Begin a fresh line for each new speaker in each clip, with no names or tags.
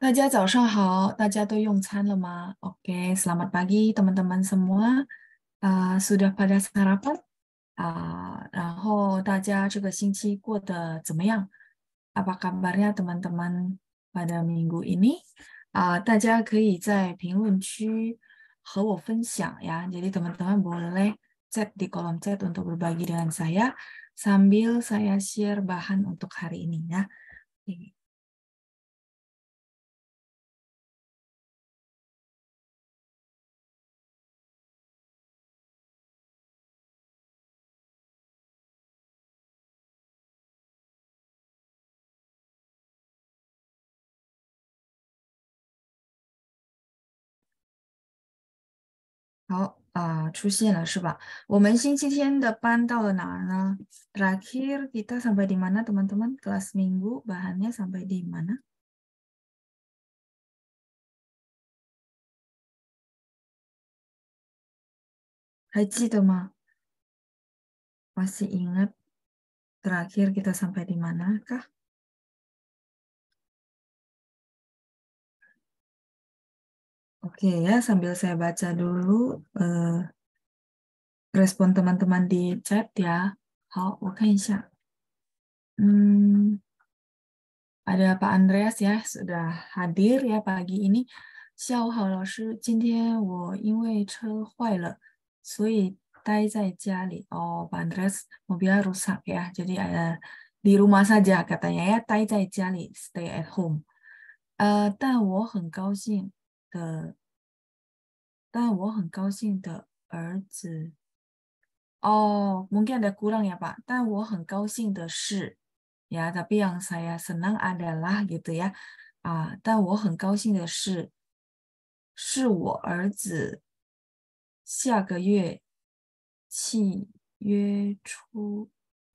selamat
pagi teman-teman semua. Uh, sudah pada sarapan? Uh, apa kabarnya teman-teman pada minggu ini? ini？啊，大家可以在评论区和我分享呀。Jadi uh, teman-teman boleh chat di kolom chat untuk berbagi dengan saya sambil saya share bahan
untuk hari ini ya.
Terakhir kita sampai di mana teman-teman? Kelas minggu bahannya sampai di mana?
Haji Toma. Masih ingat terakhir kita sampai di manakah? Oke ya, sambil saya baca dulu eh,
respon teman-teman di chat ya. Oh, Hmm, ada Pak Andreas ya sudah hadir ya pagi ini. Pak Andreas mobil rusak ya, jadi uh, di rumah saja katanya ya, li, stay at home. home。呃，但我很高兴的 eh, 但我很高兴的儿子哦，我们的鼓浪屿吧。但我很高兴的是，呀，他不养蛇呀，是能阿的啦也对呀啊！但我很高兴的是，是我儿子下个月
七月初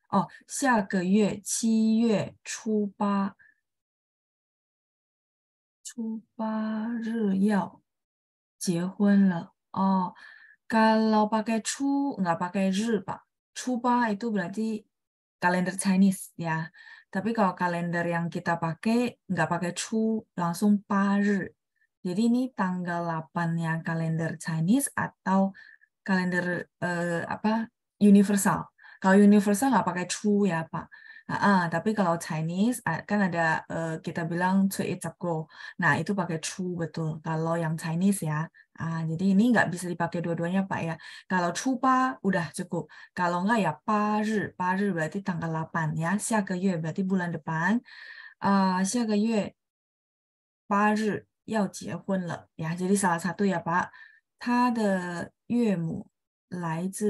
哦，下个月七月初八，初八
日要。结婚了哦。Kalau kalau pakai chu nggak pakai zhi pak ba itu berarti kalender Chinese ya tapi kalau kalender yang kita pakai nggak pakai chu langsung pa ri. jadi ini tanggal 8 yang kalender Chinese atau kalender uh, apa universal kalau universal nggak pakai chu ya pak Uh, tapi kalau Chinese kan ada uh, kita bilang to it's a go. Nah, itu pakai true betul. Kalau yang Chinese ya. Uh, jadi ini nggak bisa dipakai dua-duanya Pak ya. Kalau chu pa udah cukup. Kalau nggak ya pa ri. Pa ri berarti tanggal 8 ya. Xia ke yue berarti bulan depan. Uh, xia ke yue pa ri yao jie hun le. Ya, jadi salah satu ya Pak. Ta de yue mu lai zi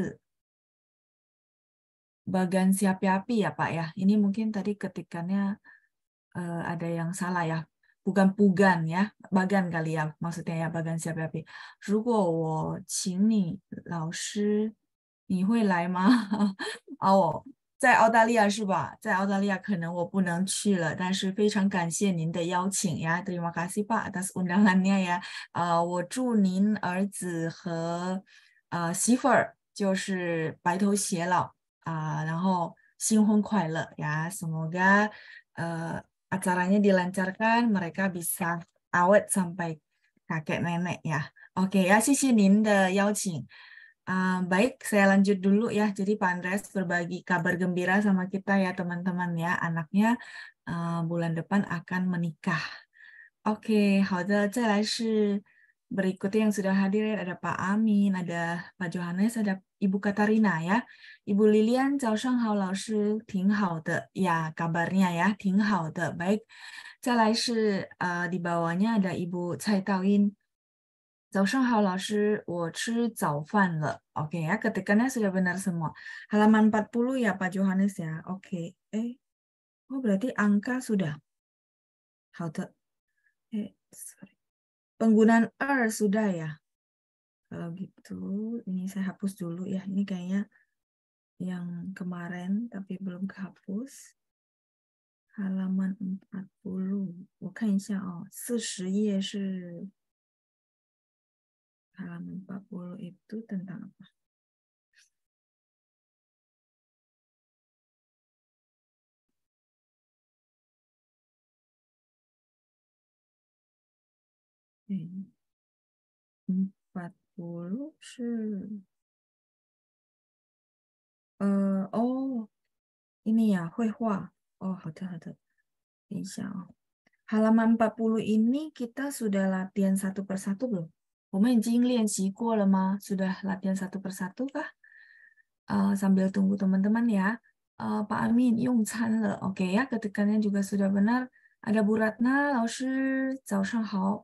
Bagan Siapi-api ya Pak ya. Ini mungkin tadi ketikannya eh, ada yang salah ya. Bukan Pugan ya, Bagan kali ya maksudnya ya Bagan Siapi-api. 如果我请你老师，你会来吗？哦，在澳大利亚是吧？在澳大利亚可能我不能去了，但是非常感谢您的邀请呀，terima kasih Pak atas undangannya ya。啊，我祝您儿子和呃媳妇儿就是白头偕老。uh, 然后新婚快乐 ya semoga acaranya dilancarkan mereka bisa awet sampai kakek nenek ya oke okay, ya sisi Ninda Yao Qing baik, saya lanjut dulu ya. Jadi Pak Andres berbagi kabar gembira sama kita ya teman-teman ya. Anaknya eh, bulan depan akan menikah. Oke, okay, berikutnya yang sudah hadir ada Pak Amin, ada Pak Johannes, ada Ibu Katarina ya. Ibu Lilian, de. ya, uh, di bawahnya ada Ibu Cai Taoin. Oke okay, ya, ketikannya sudah benar semua. Halaman 40 ya Pak Johannes ya. Oke. Okay. Eh, oh berarti angka sudah. de. Eh, sorry. Penggunaan er sudah ya kalau gitu ini saya hapus dulu ya ini kayaknya yang kemarin tapi belum kehapus halaman 40我看一下哦40页是
kan halaman 40 itu tentang apa Hmm. 10是呃哦，ini ya
empat puluh ini kita sudah latihan satu persatu belum? 我们已经练习过了吗？Sudah latihan satu persatu kah? Uh, sambil tunggu teman-teman ya. Pak Amin, Yung Chan Oke ya, ketikannya juga sudah benar. Ada Bu Ratna, Lao Shi, Zao Shang Hao,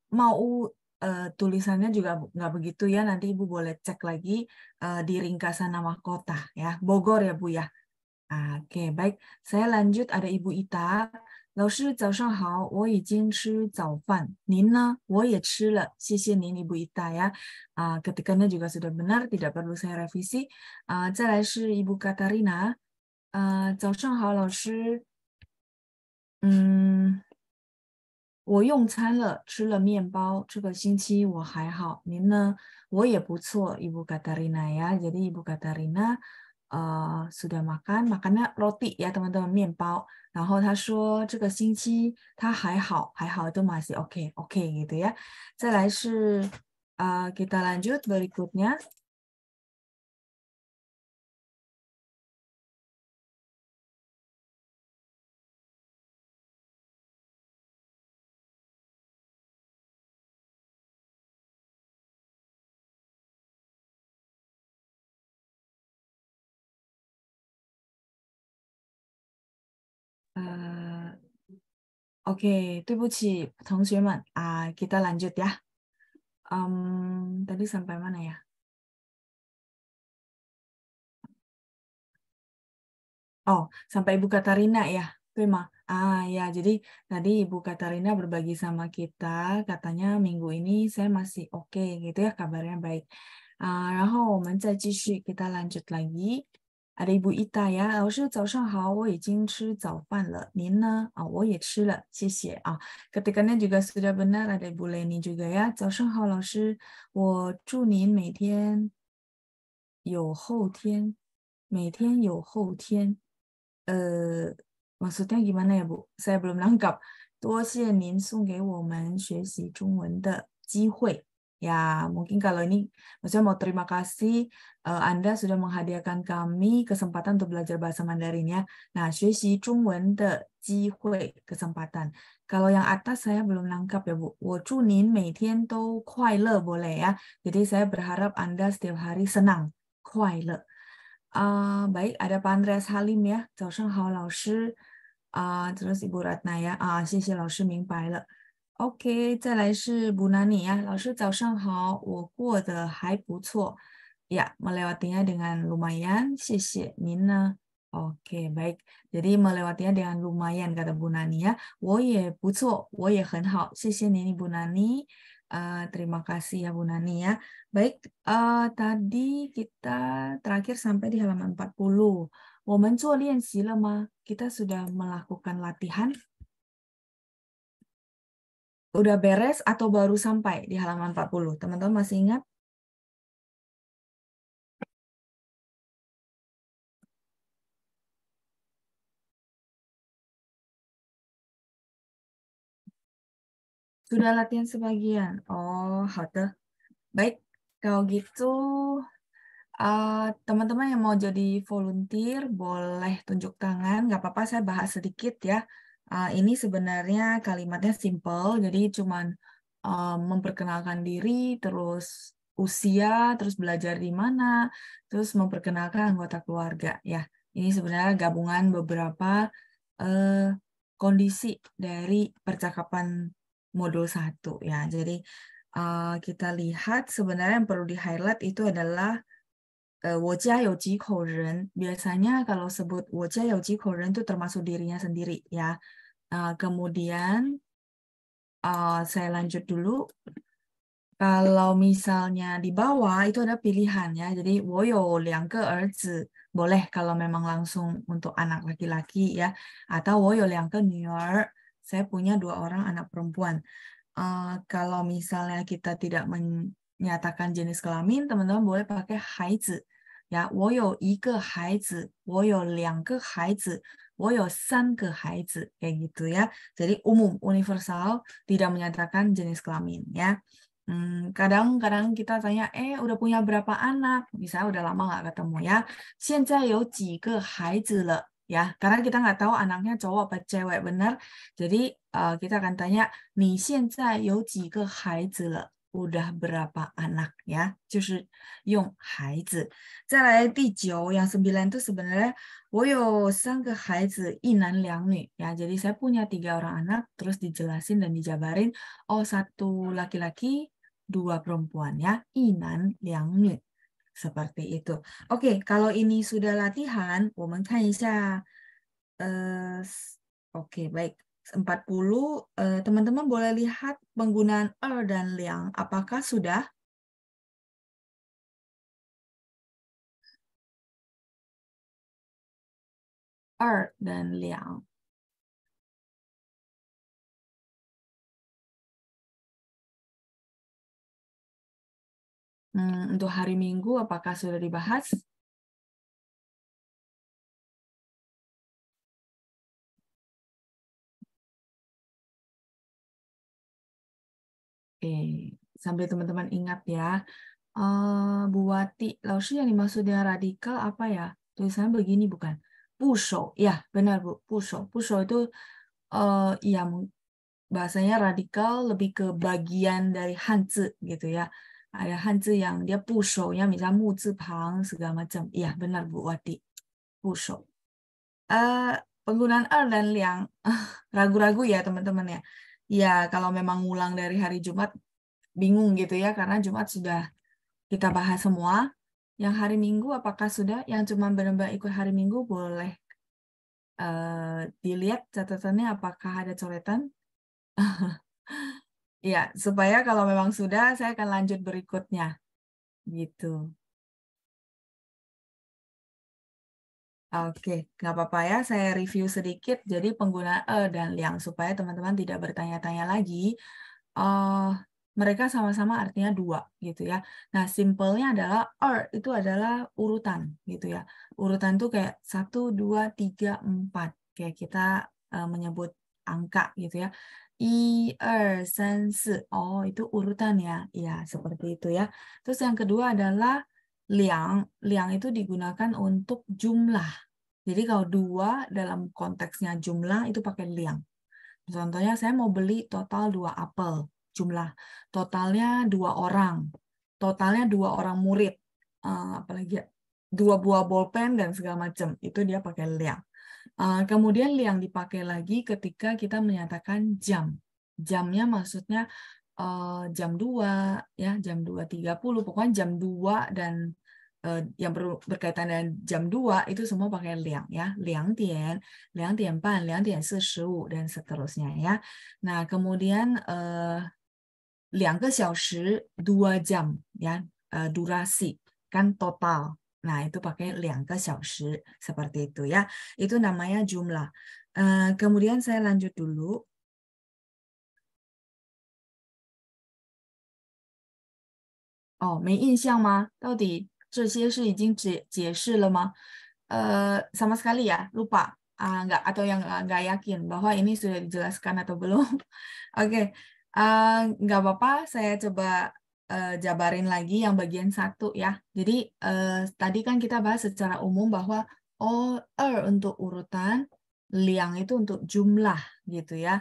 mau uh, tulisannya juga nggak begitu ya. Nanti Ibu boleh cek lagi uh, di ringkasan nama kota ya. Bogor ya Bu ya. Oke, okay, baik. Saya lanjut ada Ibu Ita. 老师早上好，我已经吃早饭。您呢？我也吃了，谢谢您，Ibu Ita ya. Eh, juga sudah benar, tidak perlu saya revisi. Ibu Katarina. 我用餐了，吃了面包。这个星期我还好，您呢？我也不错。Ibu Katarina ya. Jadi Ibu Katarina uh, sudah makan, makannya roti ya teman-teman, 面包。然后他说这个星期他还好，还好都 masih OK OK gitu ya. lanjut berikutnya. Oke, okay, terima kasih, teman-teman. Uh, kita lanjut ya. Um, tadi sampai mana ya? Oh, sampai Ibu Katarina ya, terima. Ah ya, jadi tadi Ibu Katarina berbagi sama kita, katanya minggu ini saya masih oke okay, gitu ya, kabarnya baik. Uh, kita lanjut lagi. 阿里布伊达呀，老师早上好，我已经吃早饭了。您呢？啊，我也吃了，谢谢啊。卡特卡内迪格斯拉布纳阿里布雷尼迪格呀，早上好，老师。我祝您每天有后天，每天有后天。呃，瓦苏天吉玛奈布塞布鲁芒卡，多谢您送给我们学习中文的机会。Ya, mungkin kalau ini, maksudnya mau terima kasih uh, Anda sudah menghadiahkan kami kesempatan untuk belajar bahasa Mandarin ya. Nah, 学习中文的机会 kesempatan. Kalau yang atas saya belum lengkap ya Bu. 我祝您每天都快乐 boleh ya. Jadi saya berharap Anda setiap hari senang, 快乐. Uh, eh, baik, ada Pak Andreas Halim ya. Eh, terus Ibu Ratna ya. Ah, 谢谢老师明白了。OK，再来是布纳尼呀，老师早上好，我过得还不错呀。melewatinya dengan lumayan，谢谢您呢。Oke, 谢谢您呢。OK baik. Jadi melewatinya dengan lumayan kata Bu Nani ya. Wo ye bu wo ye hen hao. Bu Nani. Uh, terima kasih ya Bu Nani ya. Baik, uh, tadi kita terakhir sampai di halaman 40. Woman cuo lian si lema. Kita sudah melakukan latihan udah beres atau baru sampai di halaman 40? Teman-teman masih ingat? Sudah latihan sebagian. Oh, hade. Baik, kalau gitu eh, teman-teman uh, teman -teman yang mau jadi volunteer boleh tunjuk tangan, nggak apa-apa saya bahas sedikit ya. Uh, ini sebenarnya kalimatnya simple, jadi cuman um, memperkenalkan diri, terus usia, terus belajar di mana, terus memperkenalkan anggota keluarga. Ya, ini sebenarnya gabungan beberapa uh, kondisi dari percakapan modul satu, ya. Jadi uh, kita lihat sebenarnya yang perlu di-highlight itu adalah wojia Biasanya kalau sebut wojia itu termasuk dirinya sendiri ya. Uh, kemudian uh, saya lanjut dulu. Kalau misalnya di bawah itu ada pilihan ya. Jadi woyo liang ke erzi boleh kalau memang langsung untuk anak laki-laki ya. Atau woyo liang ke York saya punya dua orang anak perempuan. Uh, kalau misalnya kita tidak menyatakan jenis kelamin, teman-teman boleh pakai haizi ya. Woyo ike haizi, woyo liang ke haizi. 我有三个孩子 kayak gitu ya. Jadi umum universal tidak menyatakan jenis kelamin ya. Kadang-kadang hmm, kita tanya, eh udah punya berapa anak? Misalnya udah lama nggak ketemu ya. 现在有几个孩子了 ya. Karena kita nggak tahu anaknya cowok apa cewek benar. Jadi uh, kita akan tanya, 你现在有几个孩子了? udah berapa anak ya? yang sembilan itu sebenarnya liang ya, jadi saya punya tiga orang anak, terus dijelasin dan dijabarin, oh satu laki-laki, dua perempuan ya, inan liang nih seperti itu. Oke, kalau ini sudah latihan, Oke, okay, baik. 40 eh, teman-teman boleh lihat penggunaan er dan liang apakah sudah
er dan liang hmm, untuk hari Minggu apakah sudah dibahas?
Oke, sambil teman-teman ingat ya. Uh, eh, Wati, sih yang dimaksud dengan radikal apa ya? Tulisannya begini bukan? puso ya benar Bu, puso Pusho itu uh, eh, yang bahasanya radikal lebih ke bagian dari Hanzi gitu ya. Ada Hanzi yang dia pusho, yang misalnya mu pang segala macam. ya benar Bu Wati, pusho. Uh, penggunaan er dan liang, ragu-ragu ya teman-teman ya ya kalau memang ulang dari hari Jumat bingung gitu ya karena Jumat sudah kita bahas semua. Yang hari Minggu apakah sudah? Yang cuma benar-benar ikut hari Minggu boleh uh, dilihat catatannya apakah ada coretan? ya supaya kalau memang sudah saya akan lanjut berikutnya gitu. Oke, nggak apa-apa ya. Saya review sedikit. Jadi pengguna e dan liang supaya teman-teman tidak bertanya-tanya lagi. Uh, mereka sama-sama artinya dua gitu ya. Nah, simpelnya adalah er itu adalah urutan gitu ya. Urutan tuh kayak satu, dua, tiga, empat. Kayak kita uh, menyebut angka gitu ya. I, er, sen, si. Oh, itu urutan ya. Ya, seperti itu ya. Terus yang kedua adalah liang, liang itu digunakan untuk jumlah. Jadi kalau dua dalam konteksnya jumlah itu pakai liang. Contohnya saya mau beli total dua apel, jumlah totalnya dua orang, totalnya dua orang murid, uh, apalagi ya, dua buah bolpen dan segala macam itu dia pakai liang. Uh, kemudian liang dipakai lagi ketika kita menyatakan jam. Jamnya maksudnya uh, jam dua ya, jam 2.30 pokoknya jam dua dan Eh, yang perlu berkaitan dengan jam 2 itu semua pakai liang ya, liang tian, liang tian pan, liang tian si dan seterusnya ya. Nah, kemudian eh, liang ke xiaoshi, dua jam ya, eh, durasi kan total. Nah, itu pakai liang ke xiaoshi seperti itu ya. Itu namanya jumlah. Eh, kemudian saya lanjut dulu.
Oh, 没印象吗？到底
这些是已经解解释了吗？Uh, sama sekali ya lupa ah nggak atau yang nggak yakin bahwa ini sudah dijelaskan atau belum. Oke, okay. nggak apa-apa, saya coba uh, jabarin lagi yang bagian satu ya. Jadi uh, tadi kan kita bahas secara umum bahwa all er untuk urutan, liang itu untuk jumlah gitu ya.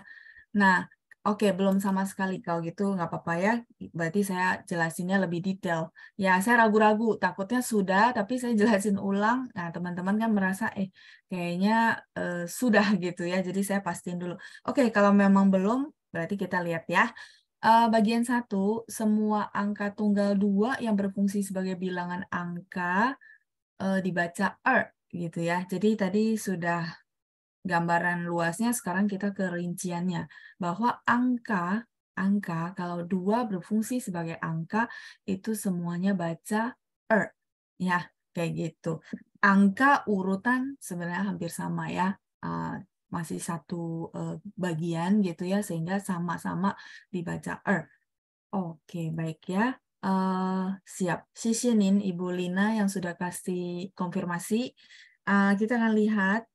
Nah, Oke, belum sama sekali. Kalau gitu nggak apa-apa ya. Berarti saya jelasinnya lebih detail. Ya, saya ragu-ragu. Takutnya sudah, tapi saya jelasin ulang. Nah, teman-teman kan merasa, eh, kayaknya eh, sudah gitu ya. Jadi saya pastiin dulu. Oke, kalau memang belum, berarti kita lihat ya. Uh, bagian satu, semua angka tunggal dua yang berfungsi sebagai bilangan angka uh, dibaca e R gitu ya. Jadi tadi sudah gambaran luasnya, sekarang kita ke rinciannya. Bahwa angka, angka kalau dua berfungsi sebagai angka, itu semuanya baca er. Ya, kayak gitu. Angka urutan sebenarnya hampir sama ya. Uh, masih satu uh, bagian gitu ya, sehingga sama-sama dibaca er. Oke, baik ya. Uh, siap. Sisinin Ibu Lina yang sudah kasih konfirmasi. Uh, kita akan lihat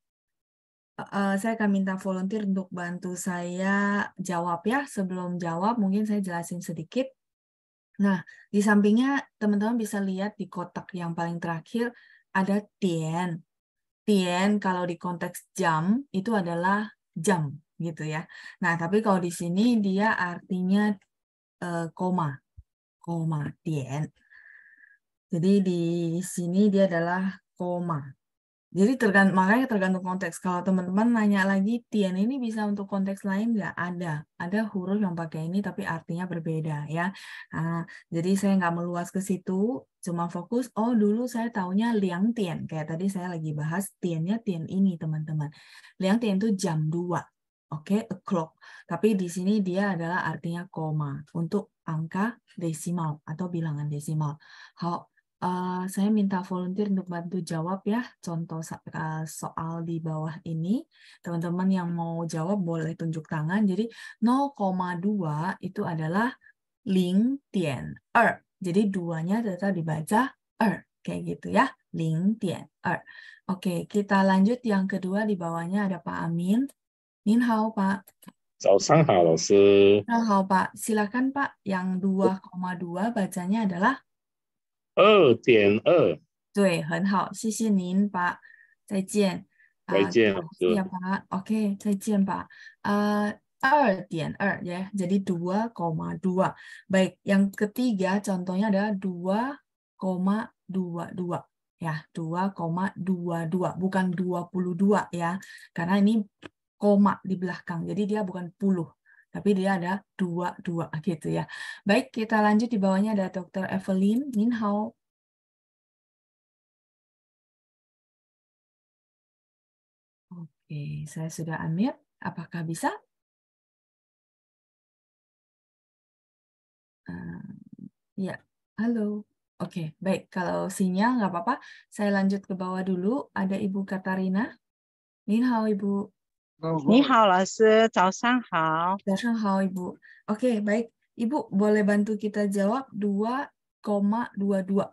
Uh, saya akan minta volunteer untuk bantu saya jawab ya. Sebelum jawab, mungkin saya jelasin sedikit. Nah, di sampingnya teman-teman bisa lihat di kotak yang paling terakhir ada tien. Tien kalau di konteks jam itu adalah jam gitu ya. Nah, tapi kalau di sini dia artinya uh, koma. Koma tien. Jadi di sini dia adalah koma jadi tergantung makanya tergantung konteks. Kalau teman-teman nanya lagi, tian ini bisa untuk konteks lain nggak? Ada, ada huruf yang pakai ini tapi artinya berbeda ya. Nah, jadi saya nggak meluas ke situ, cuma fokus. Oh dulu saya taunya liang tian. Kayak tadi saya lagi bahas tiannya tian ini teman-teman. Liang tian itu jam 2 Oke, okay, o'clock. Tapi di sini dia adalah artinya koma untuk angka desimal atau bilangan desimal. How Eh, saya minta volunteer untuk bantu jawab ya contoh eh, soal di bawah ini. Teman-teman yang mau jawab boleh tunjuk tangan. Jadi 0,2 itu adalah ling tian er. Jadi duanya tetap dibaca er. Kayak gitu ya, ling tian er. Oke, kita lanjut yang kedua di bawahnya ada Pak Amin. Nin hao Pak.
Hao,
Pak. Silakan Pak, yang 2,2 bacanya adalah
二点二。
对，很好，谢谢您吧，再见。再
见。Ya
Pak, oke, saya Dua tian er ya, jadi 2,2. Baik, yang ketiga contohnya adalah dua dua koma dua ya, dua dua koma dua bukan dua puluh dua ya. Karena ini koma di belakang. Jadi dia bukan puluh tapi dia ada dua-dua gitu ya. Baik, kita lanjut di bawahnya ada Dr. Evelyn Minhao.
Oke, saya sudah unmute. Apakah bisa?
Uh, ya, halo. Oke, baik. Kalau sinyal nggak apa-apa, saya lanjut ke bawah dulu. Ada Ibu Katarina. Minhao, Ibu. 你好，老师，早上好。早上好，Ibu. Oke, okay, baik. Ibu, boleh bantu kita jawab 2,22? 2.22.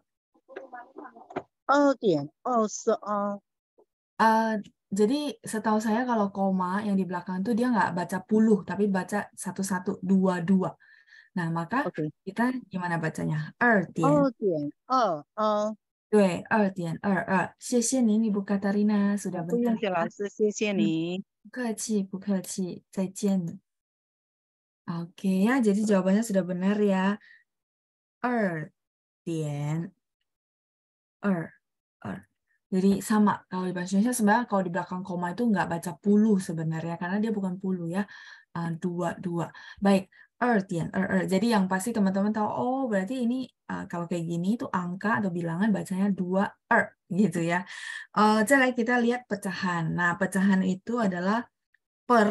Uh, jadi setahu saya kalau koma yang di belakang itu dia nggak baca puluh, tapi baca satu-satu, dua-dua. Nah, maka okay. kita gimana bacanya? Er, tian. Oh,
tian. Oh,
oh. 对，二点二二，谢谢您，你不，Katarina er, er. sudah bentar. 不用谢老师，谢谢你。不客气，不客气，再见。Oke ya, jadi jawabannya sudah benar ya. Er, dian. Er, er. Jadi sama, kalau di bahasa Indonesia sebenarnya kalau di belakang koma itu nggak baca puluh sebenarnya, karena dia bukan puluh ya, uh, dua, dua. Baik, Earth ya, Earth. Jadi yang pasti teman-teman tahu, oh berarti ini uh, kalau kayak gini itu angka atau bilangan bacanya dua Earth gitu ya. Uh, kita lihat pecahan. Nah pecahan itu adalah per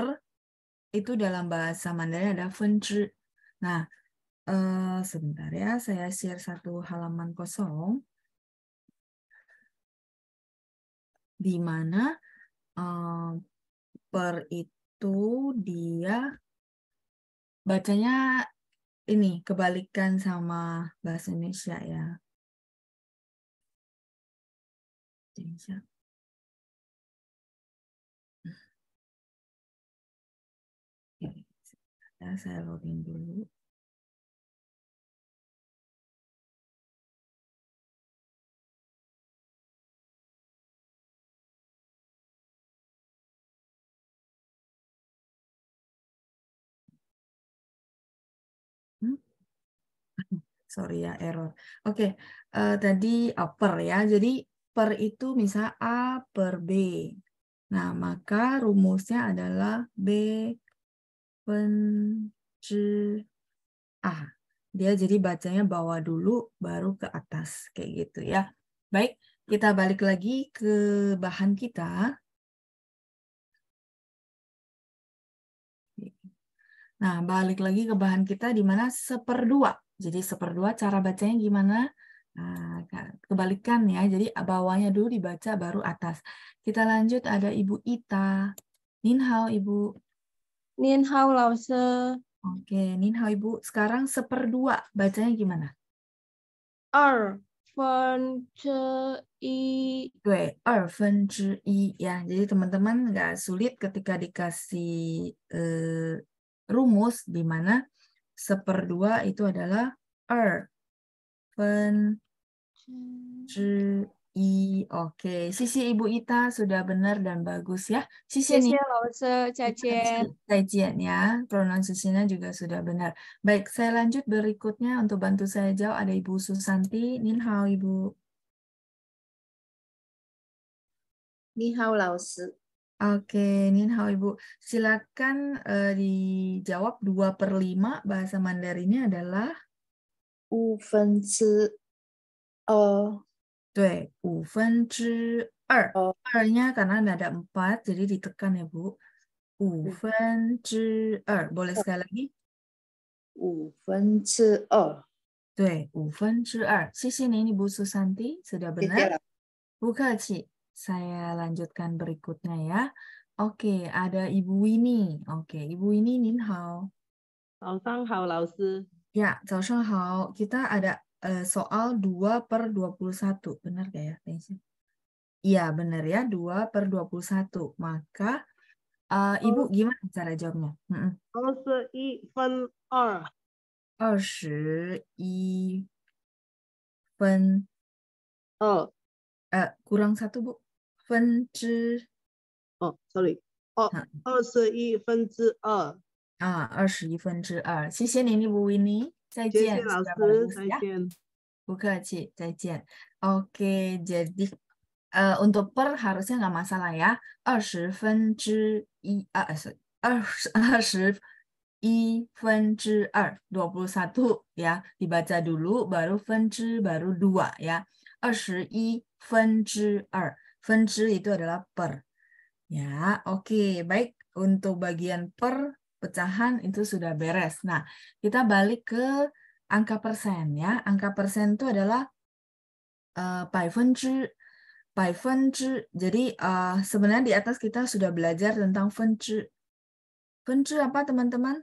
itu dalam bahasa Mandarin ada fenci. Nah uh, sebentar ya, saya share satu halaman kosong di mana uh,
per itu dia
bacanya ini kebalikan sama bahasa Indonesia ya.
Indonesia. Ya, saya login dulu.
sorry ya error. Oke, okay. uh, eh, tadi uh, per ya. Jadi per itu misal A per B. Nah, maka rumusnya adalah B c A. Dia jadi bacanya bawah dulu baru ke atas kayak gitu ya. Baik, kita balik lagi ke bahan kita. Nah, balik lagi ke bahan kita di mana seperdua jadi seperdua cara bacanya gimana? Nah, kebalikan ya, jadi ah, bawahnya dulu dibaca baru atas. Kita lanjut ada Ibu Ita. Ninhao Ibu. Ninhao Lause. Oke, Ninhao Ibu. Sekarang seperdua bacanya gimana? Er. er ya. Jadi teman-teman nggak sulit ketika dikasih eh, rumus di mana seperdua itu adalah er. Fen, zhi, i. Oke, sisi Ibu Ita sudah benar dan bagus ya. Sisi ini. Iya, cacian ya. Pronunciasinya juga sudah benar. Baik, saya lanjut berikutnya untuk bantu saya jawab ada Ibu Susanti. Nin hao Ibu. Ni hao, Oke, Ninhao Ibu. Silakan uh, dijawab 2 per 5 bahasa Mandarinnya adalah? Wu fen zi. Uh. Dui, wu fen zi er. Er-nya karena ada 4, jadi ditekan ya Bu. Wu fen zi er. Boleh sekali lagi? Wu fen zi er. Dui, wu fen zi er. Sisi ini Ibu Susanti, sudah benar. Buka, Cik. Saya lanjutkan berikutnya ya. Oke, ada Ibu Wini. Oke, Ibu Wini, Nin Hao. Ya, Zao Hao. Kita ada uh, soal 2 per 21. Benar gak ya? Iya, benar ya. 2 per 21. Maka, uh, Ibu gimana cara jawabnya?
Mm -mm. 二十一分
二。Uh, kurang satu bu. Fenci. Oh, sorry. 哦，二十一分之二。啊，二十一分之二。谢谢你，利布维尼，再见。谢谢老师，再见。不客气，再见。Oke, oh, jadi uh, untuk per harusnya nggak masalah ya. 二十分之一啊，二十二十一分之二，21 ya. Dibaca dulu, baru 分之 baru dua ya. 二十一 itu adalah per. Ya, oke, okay. baik untuk bagian per pecahan itu sudah beres. Nah, kita balik ke angka persen ya. Angka persen itu adalah pai uh, pai Jadi uh, sebenarnya di atas kita sudah belajar tentang fenci. Fenci apa teman-teman?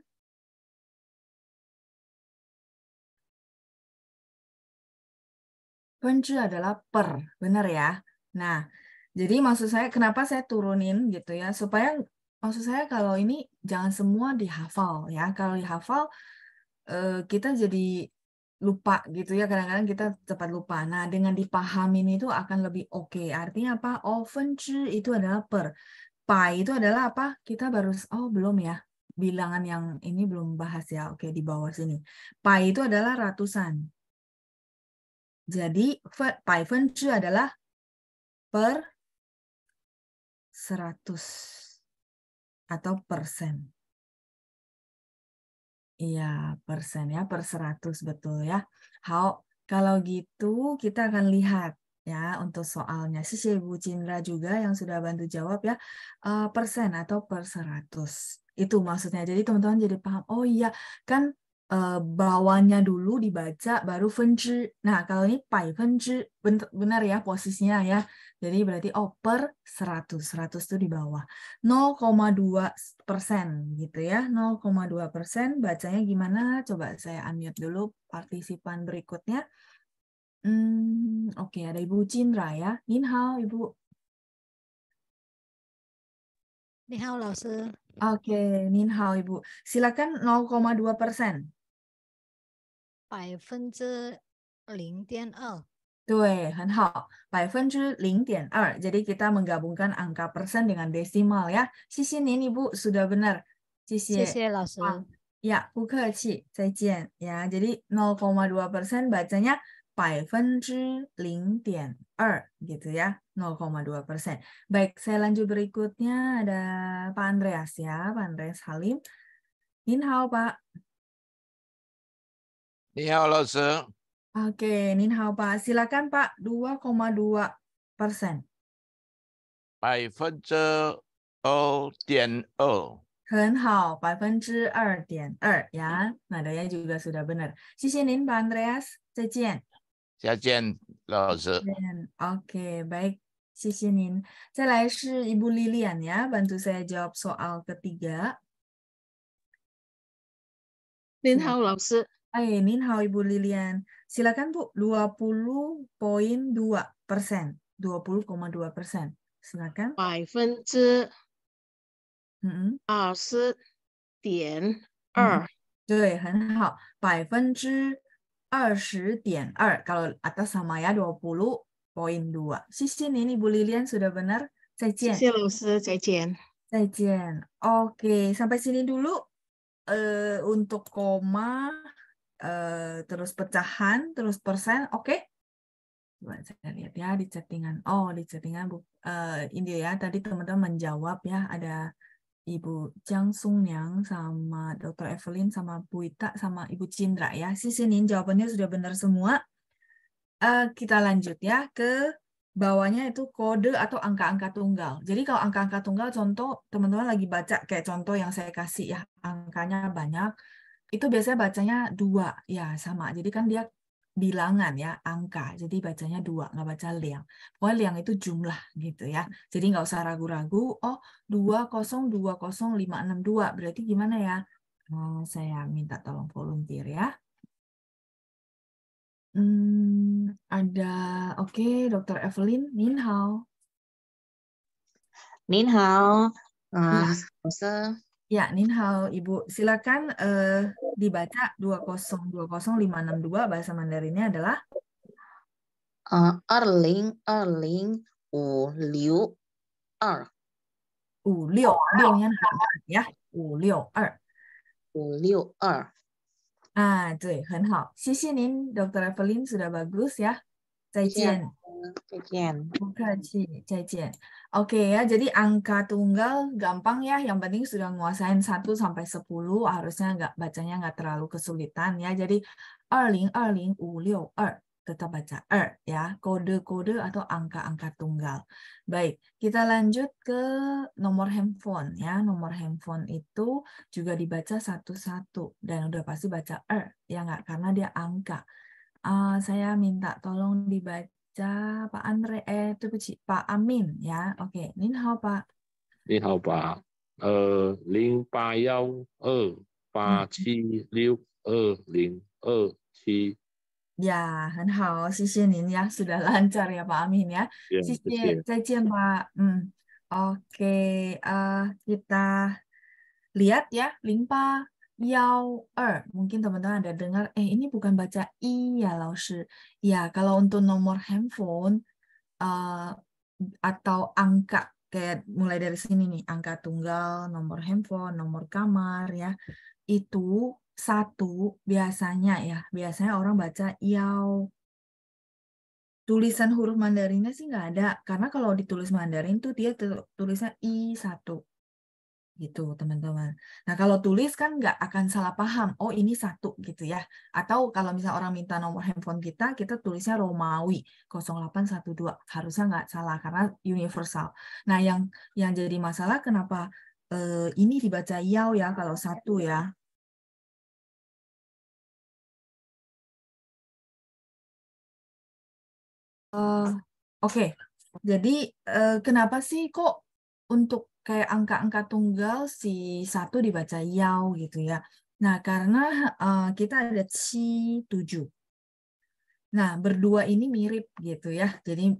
Pencu adalah
per, benar ya? Nah, jadi maksud saya kenapa saya turunin gitu ya supaya maksud saya kalau ini jangan semua dihafal ya. Kalau dihafal eh, kita jadi lupa gitu ya kadang-kadang kita cepat lupa. Nah dengan dipahami itu akan lebih oke. Okay. Artinya apa? Oven oh, itu adalah per. Pai itu adalah apa? Kita baru oh belum ya bilangan yang ini belum bahas ya. Oke di bawah sini. Pai itu adalah ratusan. Jadi pai fen
adalah per seratus
atau persen. Iya, persen ya, per seratus betul ya. How kalau gitu kita akan lihat ya untuk soalnya si Bu Cindra juga yang sudah bantu jawab ya eh, persen atau per seratus. itu maksudnya jadi teman-teman jadi paham oh iya kan uh, eh, bawahnya dulu dibaca baru fenci. Nah, kalau ini pai fenci benar ya posisinya ya. Jadi berarti oh 100. 100 itu di bawah. 0,2 persen gitu ya. 0,2 persen bacanya gimana? Coba saya unmute dulu partisipan berikutnya. Hmm, Oke, okay, ada Ibu Cindra ya. Ninhao, Ibu. Ninhao, Oke, okay, Ninhao, Ibu. Silakan 0,2 persen.
百分之零点二。
对，很好，百分之零点二。Jadi kita menggabungkan angka persen dengan desimal ya. 谢谢您，Ibu sudah benar. 谢谢，谢谢老师。Ya, 不客气，再见。Ya, jadi 0,2 persen bacanya 百分之零点二 gitu ya, persen. Baik, saya lanjut berikutnya ada Pak Andreas ya, Pak Andreas Halim. Inhao Pak. Oke, okay, Hao, Pak. Silakan Pak, 2,2 persen. Ya, nadanya juga sudah benar. Sisi Nin, Pak Andreas. Zajian. Zajian, Oke, baik. Sisi Nin. Saya Ibu Lilian ya. Bantu saya jawab soal ketiga. Nin Hao, Laos. Hai, Minhao Ibu Lilian. Silakan Bu, 20.2 persen. 20,2 persen. Silakan. Mm-hmm. Kalau atas sama ya 20.2. poin dua. Sisi ini Ibu Lilian sudah benar. Zaijian. Sisi Lusi, zaijian. Zaijian. Oke, sampai sini dulu uh, untuk koma Eh, terus pecahan, terus persen, oke? Okay? saya lihat ya di chattingan. Oh, di chattingan Bu uh, eh, ini ya tadi teman-teman menjawab ya ada Ibu Jiang Sung Yang sama Dr. Evelyn sama Bu Ita sama Ibu Cindra ya. Sini jawabannya sudah benar semua. Uh, kita lanjut ya ke bawahnya itu kode atau angka-angka tunggal. Jadi kalau angka-angka tunggal contoh teman-teman lagi baca kayak contoh yang saya kasih ya angkanya banyak itu biasanya bacanya dua ya sama jadi kan dia bilangan ya angka jadi bacanya dua nggak baca liang pokoknya liang itu jumlah gitu ya jadi nggak usah ragu-ragu oh dua kosong dua kosong lima enam dua berarti gimana ya nah, saya minta tolong volunteer ya hmm, ada oke okay, dokter Evelyn Ninhao Ninhao uh, ah, ya. Hmm. Ya, Ninhao Ibu. Silakan uh, dibaca 2020562 bahasa Mandarinnya adalah
uh, Erling Erling U, Liu Er. U, Liu, liunya
ya. U, Liu Er. U, Liu Er. Ah, 对，很好。谢谢您，Dr. Ya, Evelyn sudah bagus ya. 再见。Yeah. Kajian. Oke okay, ya, jadi angka tunggal gampang ya. Yang penting sudah nguasain 1 sampai 10, harusnya nggak bacanya nggak terlalu kesulitan ya. Jadi 2020562 er. tetap baca er ya, kode-kode atau angka-angka tunggal. Baik, kita lanjut ke nomor handphone ya. Nomor handphone itu juga dibaca satu-satu dan udah pasti baca er ya nggak karena dia angka. Uh, saya minta tolong dibaca Ja, Pak Andre, eh, Pak Amin ya. Oke, okay. Eh, eh. hmm.
eh.
Ya, ya, sudah lancar ya Pak Amin ya. ya hmm. Oke, okay, uh, kita lihat ya, Pa. Yao er, mungkin teman-teman ada dengar, eh ini bukan baca i ya, Laoshi. Ya, kalau untuk nomor handphone uh, atau angka, kayak mulai dari sini nih, angka tunggal, nomor handphone, nomor kamar ya, itu satu biasanya ya, biasanya orang baca Yao. Tulisan huruf Mandarinnya sih nggak ada, karena kalau ditulis Mandarin tuh dia tulisnya i satu gitu teman-teman. Nah kalau tulis kan nggak akan salah paham. Oh ini satu gitu ya. Atau kalau misalnya orang minta nomor handphone kita, kita tulisnya Romawi 0812 harusnya nggak salah karena universal. Nah yang yang jadi masalah kenapa eh, ini dibaca yao ya kalau satu ya. Uh, Oke, okay. jadi uh, kenapa sih kok untuk kayak angka-angka tunggal si satu dibaca yao gitu ya. Nah, karena uh, kita ada si tujuh. Nah, berdua ini mirip gitu ya. Jadi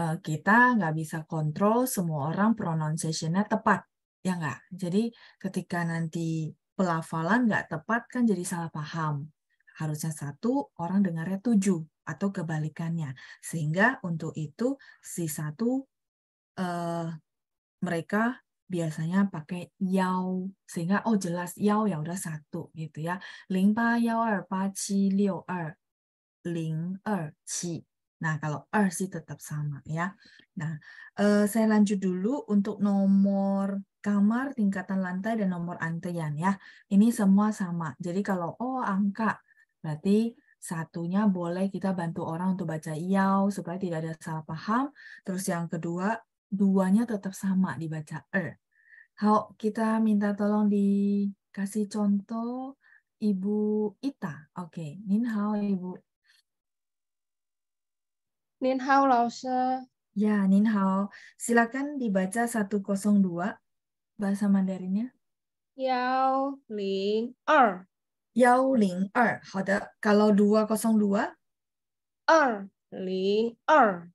uh, kita nggak bisa kontrol semua orang pronunciation-nya tepat, ya nggak? Jadi ketika nanti pelafalan nggak tepat kan jadi salah paham. Harusnya satu, orang dengarnya tujuh atau kebalikannya. Sehingga untuk itu si satu uh, mereka biasanya pakai yao sehingga oh jelas yao ya udah satu gitu ya ling ba yao er ba qi liu er ling er qi nah kalau er sih tetap sama ya nah eh, saya lanjut dulu untuk nomor kamar tingkatan lantai dan nomor antrean ya ini semua sama jadi kalau oh angka berarti satunya boleh kita bantu orang untuk baca yao supaya tidak ada salah paham terus yang kedua duanya tetap sama dibaca er. Kalau kita minta tolong dikasih contoh Ibu Ita. Oke, okay. Nin hao Ibu. Nin hao Lause. Ya, Nin hao. Silakan dibaca 102 bahasa Mandarinnya. Yao Ling Er. Yao Ling Er. Kalau 202? Er Ling Er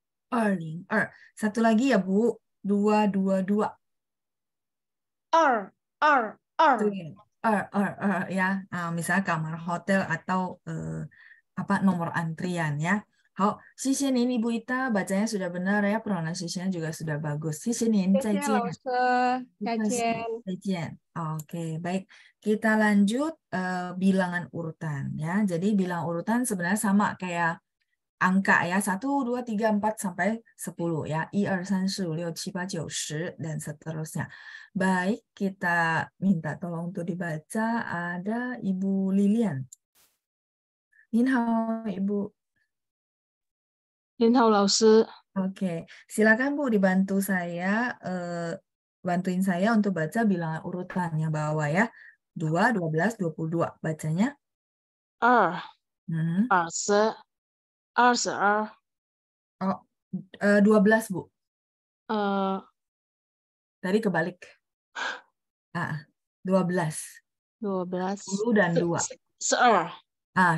satu lagi ya Bu, dua dua dua. er er, er. Er, er er ya. Nah, misalnya kamar hotel atau eh, apa nomor antrian ya. Hao, sisi ini Bu Ita bacanya sudah benar ya, pronunciation juga sudah bagus. Sisi ini, cacian. Oke, baik. Kita lanjut uh, bilangan urutan ya. Jadi bilangan urutan sebenarnya sama kayak angka ya 1 2 3 4 sampai 10 ya. 1 2 3 4 5 6 7 8 9 dan seterusnya. Baik, kita minta tolong untuk dibaca ada Ibu Lilian. Ninhao Ibu. Ninhao Laosi. Oke, silakan Bu dibantu saya eh, bantuin saya untuk baca bilangan urutan yang bawah ya. 2 12 22 bacanya. 2 ah. hmm. 二十 ah, Uh. Oh,
eh, dua uh, 12, Bu. Uh, Tadi kebalik.
Ah, 12. 12. 10 dan 2. 12. Ah,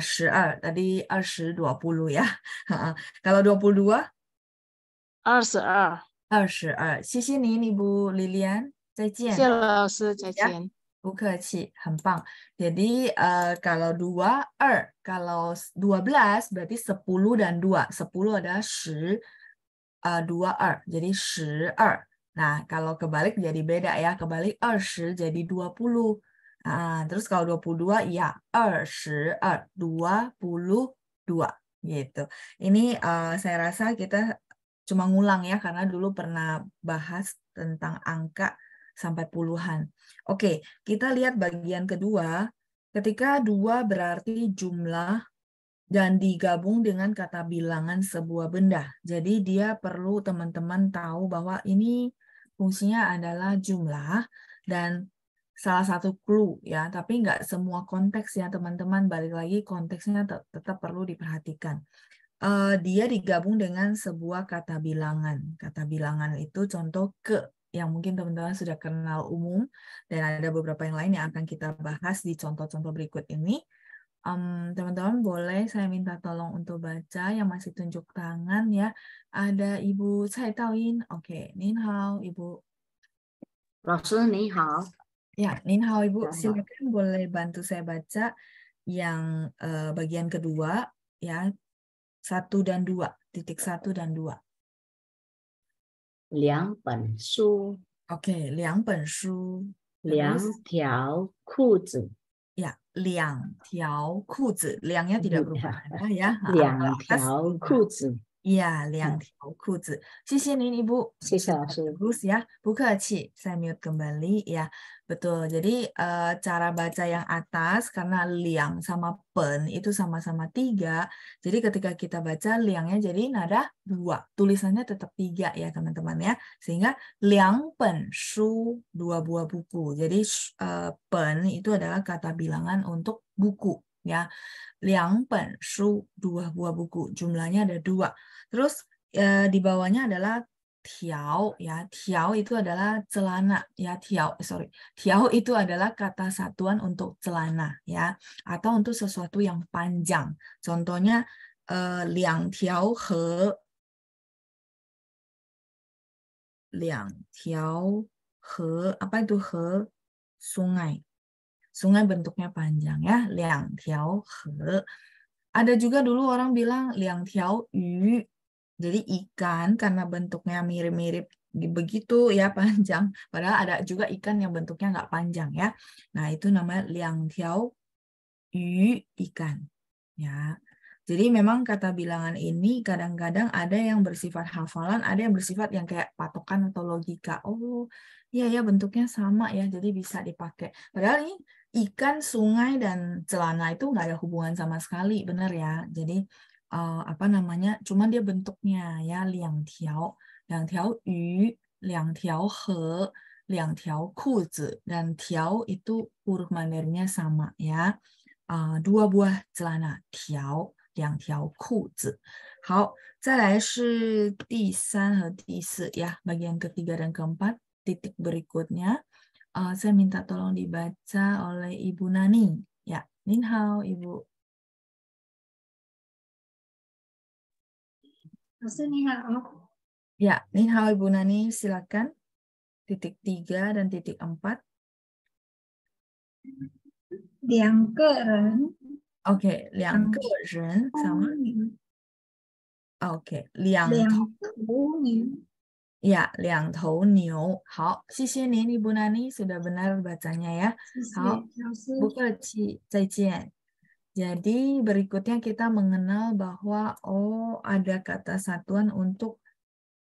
12. Ah, ah, tadi dua 20 ya. Kalau 22? 22. 22. 谢谢您，你不，Lilian，再见。谢谢老师，再见。Yeah. Bukaci, hampang. Jadi uh, eh, kalau dua er, kalau dua belas berarti sepuluh dan dua. Sepuluh adalah shi, uh, eh, dua er, jadi shi er. Nah kalau kebalik jadi beda ya. Kebalik er shi jadi dua puluh. Nah, terus kalau dua puluh dua ya er shi er dua puluh dua gitu. Ini uh, saya rasa kita cuma ngulang ya karena dulu pernah bahas tentang angka sampai puluhan. Oke, kita lihat bagian kedua. Ketika dua berarti jumlah dan digabung dengan kata bilangan sebuah benda. Jadi dia perlu teman-teman tahu bahwa ini fungsinya adalah jumlah dan salah satu clue ya, tapi nggak semua konteks ya teman-teman. Balik lagi konteksnya tet tetap perlu diperhatikan. Uh, dia digabung dengan sebuah kata bilangan. Kata bilangan itu contoh ke yang mungkin teman-teman sudah kenal umum dan ada beberapa yang lain yang akan kita bahas di contoh-contoh berikut ini. teman teman-teman boleh saya minta tolong untuk baca yang masih tunjuk tangan ya. Ada Ibu Cai Taoin. Oke, okay. Nin Hao, Ibu. Rasul Nin Hao. Ya, Nin Hao Ibu, silakan boleh bantu saya baca yang uh, bagian kedua ya. Satu dan dua, titik satu dan dua.
两本书
，OK，两本书，两
条裤子
呀，两条裤子，两条裤子，两
条裤子。
Iya, liang Ibu. ya. Bu Saya mute kembali ya. Betul. Jadi uh, cara baca yang atas karena liang sama pen itu sama-sama tiga. Jadi ketika kita baca liangnya jadi nada dua. Tulisannya tetap tiga ya teman-teman ya. Sehingga liang pen su dua buah buku. Jadi uh, pen itu adalah kata bilangan untuk buku ya. liang pen, shu dua buah buku. Jumlahnya ada dua. Terus e, di bawahnya adalah tiao ya. Tiao itu adalah celana ya. Tiao eh, sorry. Tiao itu adalah kata satuan untuk celana ya atau untuk sesuatu yang panjang. Contohnya e, liang tiao he
liang tiao he apa itu
he sungai Sungai bentuknya panjang ya, liang tiao he. Ada juga dulu orang bilang liang tiao yu. Jadi ikan karena bentuknya mirip-mirip begitu ya panjang. Padahal ada juga ikan yang bentuknya nggak panjang ya. Nah itu namanya liang tiao yu ikan ya. Jadi memang kata bilangan ini kadang-kadang ada yang bersifat hafalan, ada yang bersifat yang kayak patokan atau logika. Oh, iya ya bentuknya sama ya, jadi bisa dipakai. Padahal ini ikan, sungai, dan celana itu nggak ada hubungan sama sekali, benar ya. Jadi uh, apa namanya, Cuma dia bentuknya ya liang tiao, liang tiao yu, liang tiao he, liang tiao kuzi, dan tiao itu huruf mandarinnya sama ya. Uh, dua buah celana tiao, liang tiao kuzi. Ya, bagian ketiga dan keempat. Titik berikutnya uh, saya minta tolong dibaca oleh Ibu Nani. Ya, Ninhao Ibu. Ya, Ninhao Ibu Nani silakan. Titik 3 dan titik 4. Liang ke ren. Oke, okay, liang ke ren sama. Oke, okay, liang. Liang Ya, liang tou niu. Hao, ni Bu Nani sudah benar bacanya ya. Hao, cai cian. Jadi berikutnya kita mengenal bahwa oh ada kata satuan untuk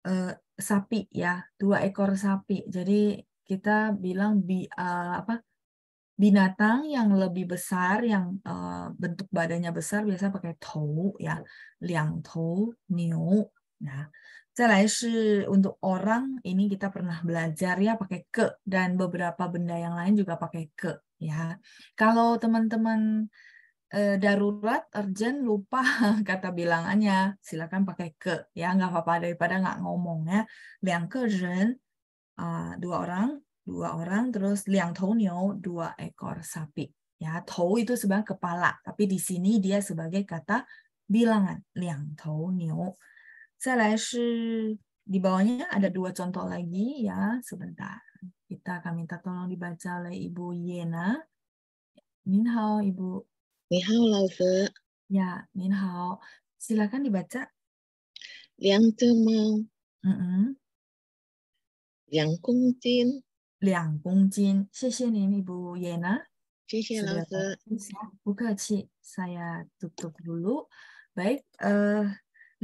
eh, sapi ya, dua ekor sapi. Jadi kita bilang bi uh, apa binatang yang lebih besar yang uh, bentuk badannya besar biasa pakai tou ya, liang tou niu. Nah, 再来是 untuk orang ini kita pernah belajar ya pakai ke dan beberapa benda yang lain juga pakai ke ya. Kalau teman-teman eh, darurat, urgent, lupa kata bilangannya, silakan pakai ke ya nggak apa-apa daripada nggak ngomong ya. Liang ke ren, ah, dua orang, dua orang terus liang tou niu, dua ekor sapi ya. Tou itu sebenarnya kepala, tapi di sini dia sebagai kata bilangan liang tou niu. Selain di bawahnya ada dua contoh lagi ya, sebentar. Kita akan minta tolong dibaca oleh Ibu Yena. Minhao, Ibu. Minhao, Laozi. Ya, Minhao. Silakan dibaca. Liang Zhemau. Mm -mm. Liang Kongjin. Liang Kongjin. 谢谢您, Ibu Yena. Ya. Saya tutup dulu. Baik, uh,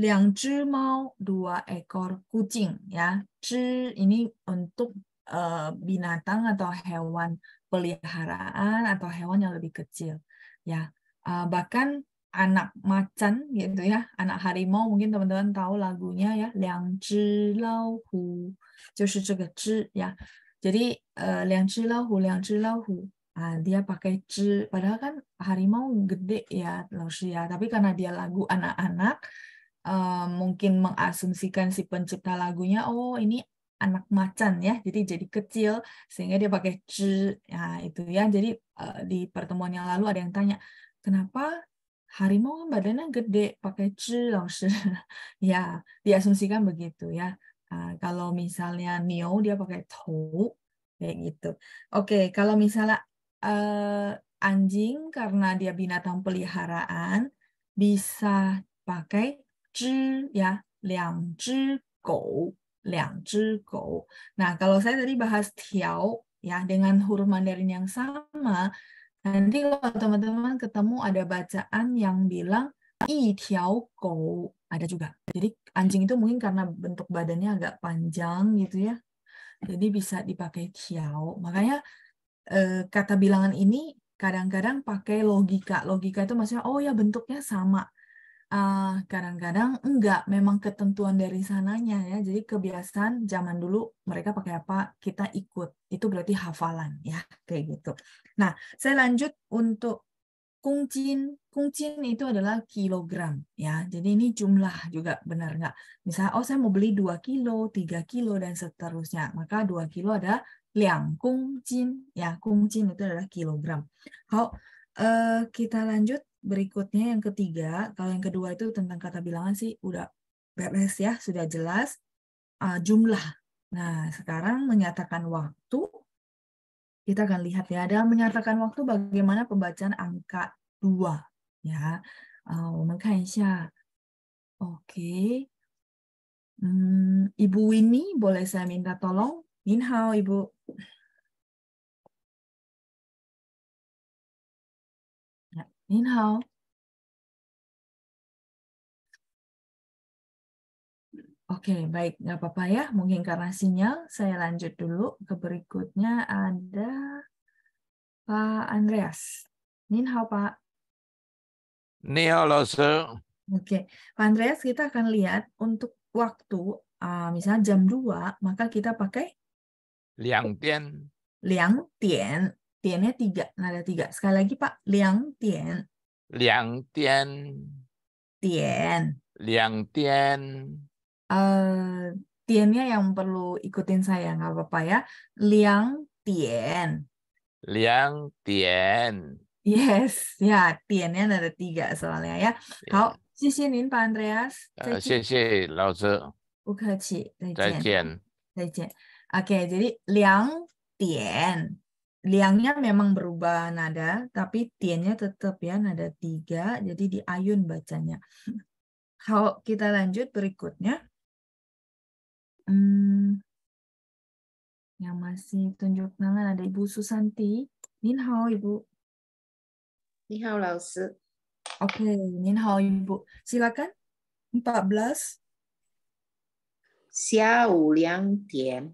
Liang zhi mao, dua ekor kucing ya. Zhi ini untuk uh, binatang atau hewan peliharaan atau hewan yang lebih kecil ya. Uh, bahkan anak macan gitu ya, anak harimau mungkin teman-teman tahu lagunya ya, Liang zhi lao hu, zhi ya. Jadi uh, Liang zhi lao hu, Liang zhi lao hu. Nah, dia pakai c padahal kan harimau gede ya, Loshi ya. Tapi karena dia lagu anak-anak, Eh, mungkin mengasumsikan si pencipta lagunya oh ini anak macan ya jadi jadi kecil sehingga dia pakai c ya itu ya jadi uh, di pertemuan yang lalu ada yang tanya kenapa harimau badannya gede pakai c langsir ya diasumsikan begitu ya uh, kalau misalnya neo dia pakai to kayak gitu oke kalau misalnya uh, anjing karena dia binatang peliharaan bisa pakai 只 ya, ya, Nah, kalau saya tadi bahas tiao ya dengan huruf Mandarin yang sama, nanti kalau teman-teman ketemu ada bacaan yang bilang i tiao gou, ada juga. Jadi anjing itu mungkin karena bentuk badannya agak panjang gitu ya. Jadi bisa dipakai tiao. Makanya eh, kata bilangan ini kadang-kadang pakai logika. Logika itu maksudnya, oh ya bentuknya sama. Uh, kadang-kadang enggak memang ketentuan dari sananya ya jadi kebiasaan zaman dulu mereka pakai apa kita ikut itu berarti hafalan ya kayak gitu nah saya lanjut untuk kungcin kungcin itu adalah kilogram ya jadi ini jumlah juga benar nggak misalnya oh saya mau beli 2 kilo 3 kilo dan seterusnya maka 2 kilo ada liang kungcin ya kungcin itu adalah kilogram kalau uh, eh, kita lanjut berikutnya yang ketiga, kalau yang kedua itu tentang kata bilangan sih udah beres ya, sudah jelas uh, jumlah. Nah, sekarang menyatakan waktu, kita akan lihat ya, dalam menyatakan waktu bagaimana pembacaan angka dua ya. Uh, Oke. Okay. Hmm, Ibu Winnie, boleh saya minta tolong? Minhao, Ibu.
您好，Oke,
baik, nggak apa-apa ya. Mungkin karena sinyal, saya lanjut dulu ke berikutnya ada Pak Andreas. Nin hao, Pak. Ni hao, Oke, Pak Andreas, kita akan lihat untuk waktu, ah, misalnya jam 2, maka kita pakai Liang Tian. Liang Tian tiannya tiga, nada tiga. Sekali lagi Pak, liang tian. Liang tian. Tian. Liang tian. Uh, eh, tiannya yang perlu ikutin saya, nggak apa-apa ya. Liang tian. Liang tian. Yes, ya tiannya nada tiga soalnya ya. Kau, yeah. kasih Pak Andreas. Terima kasih, Uh, 谢谢老师。不客气，再见。再见。再见。Oke, okay, jadi liang tian liangnya memang berubah nada, tapi tiennya tetap ya nada tiga, jadi diayun bacanya. Kalau kita lanjut berikutnya, hmm, yang masih tunjuk tangan ada Ibu Susanti. Nin hao Ibu. Nin hao Lao Oke, okay, Nin hao Ibu. Silakan. 14. Xiao Liang Tian.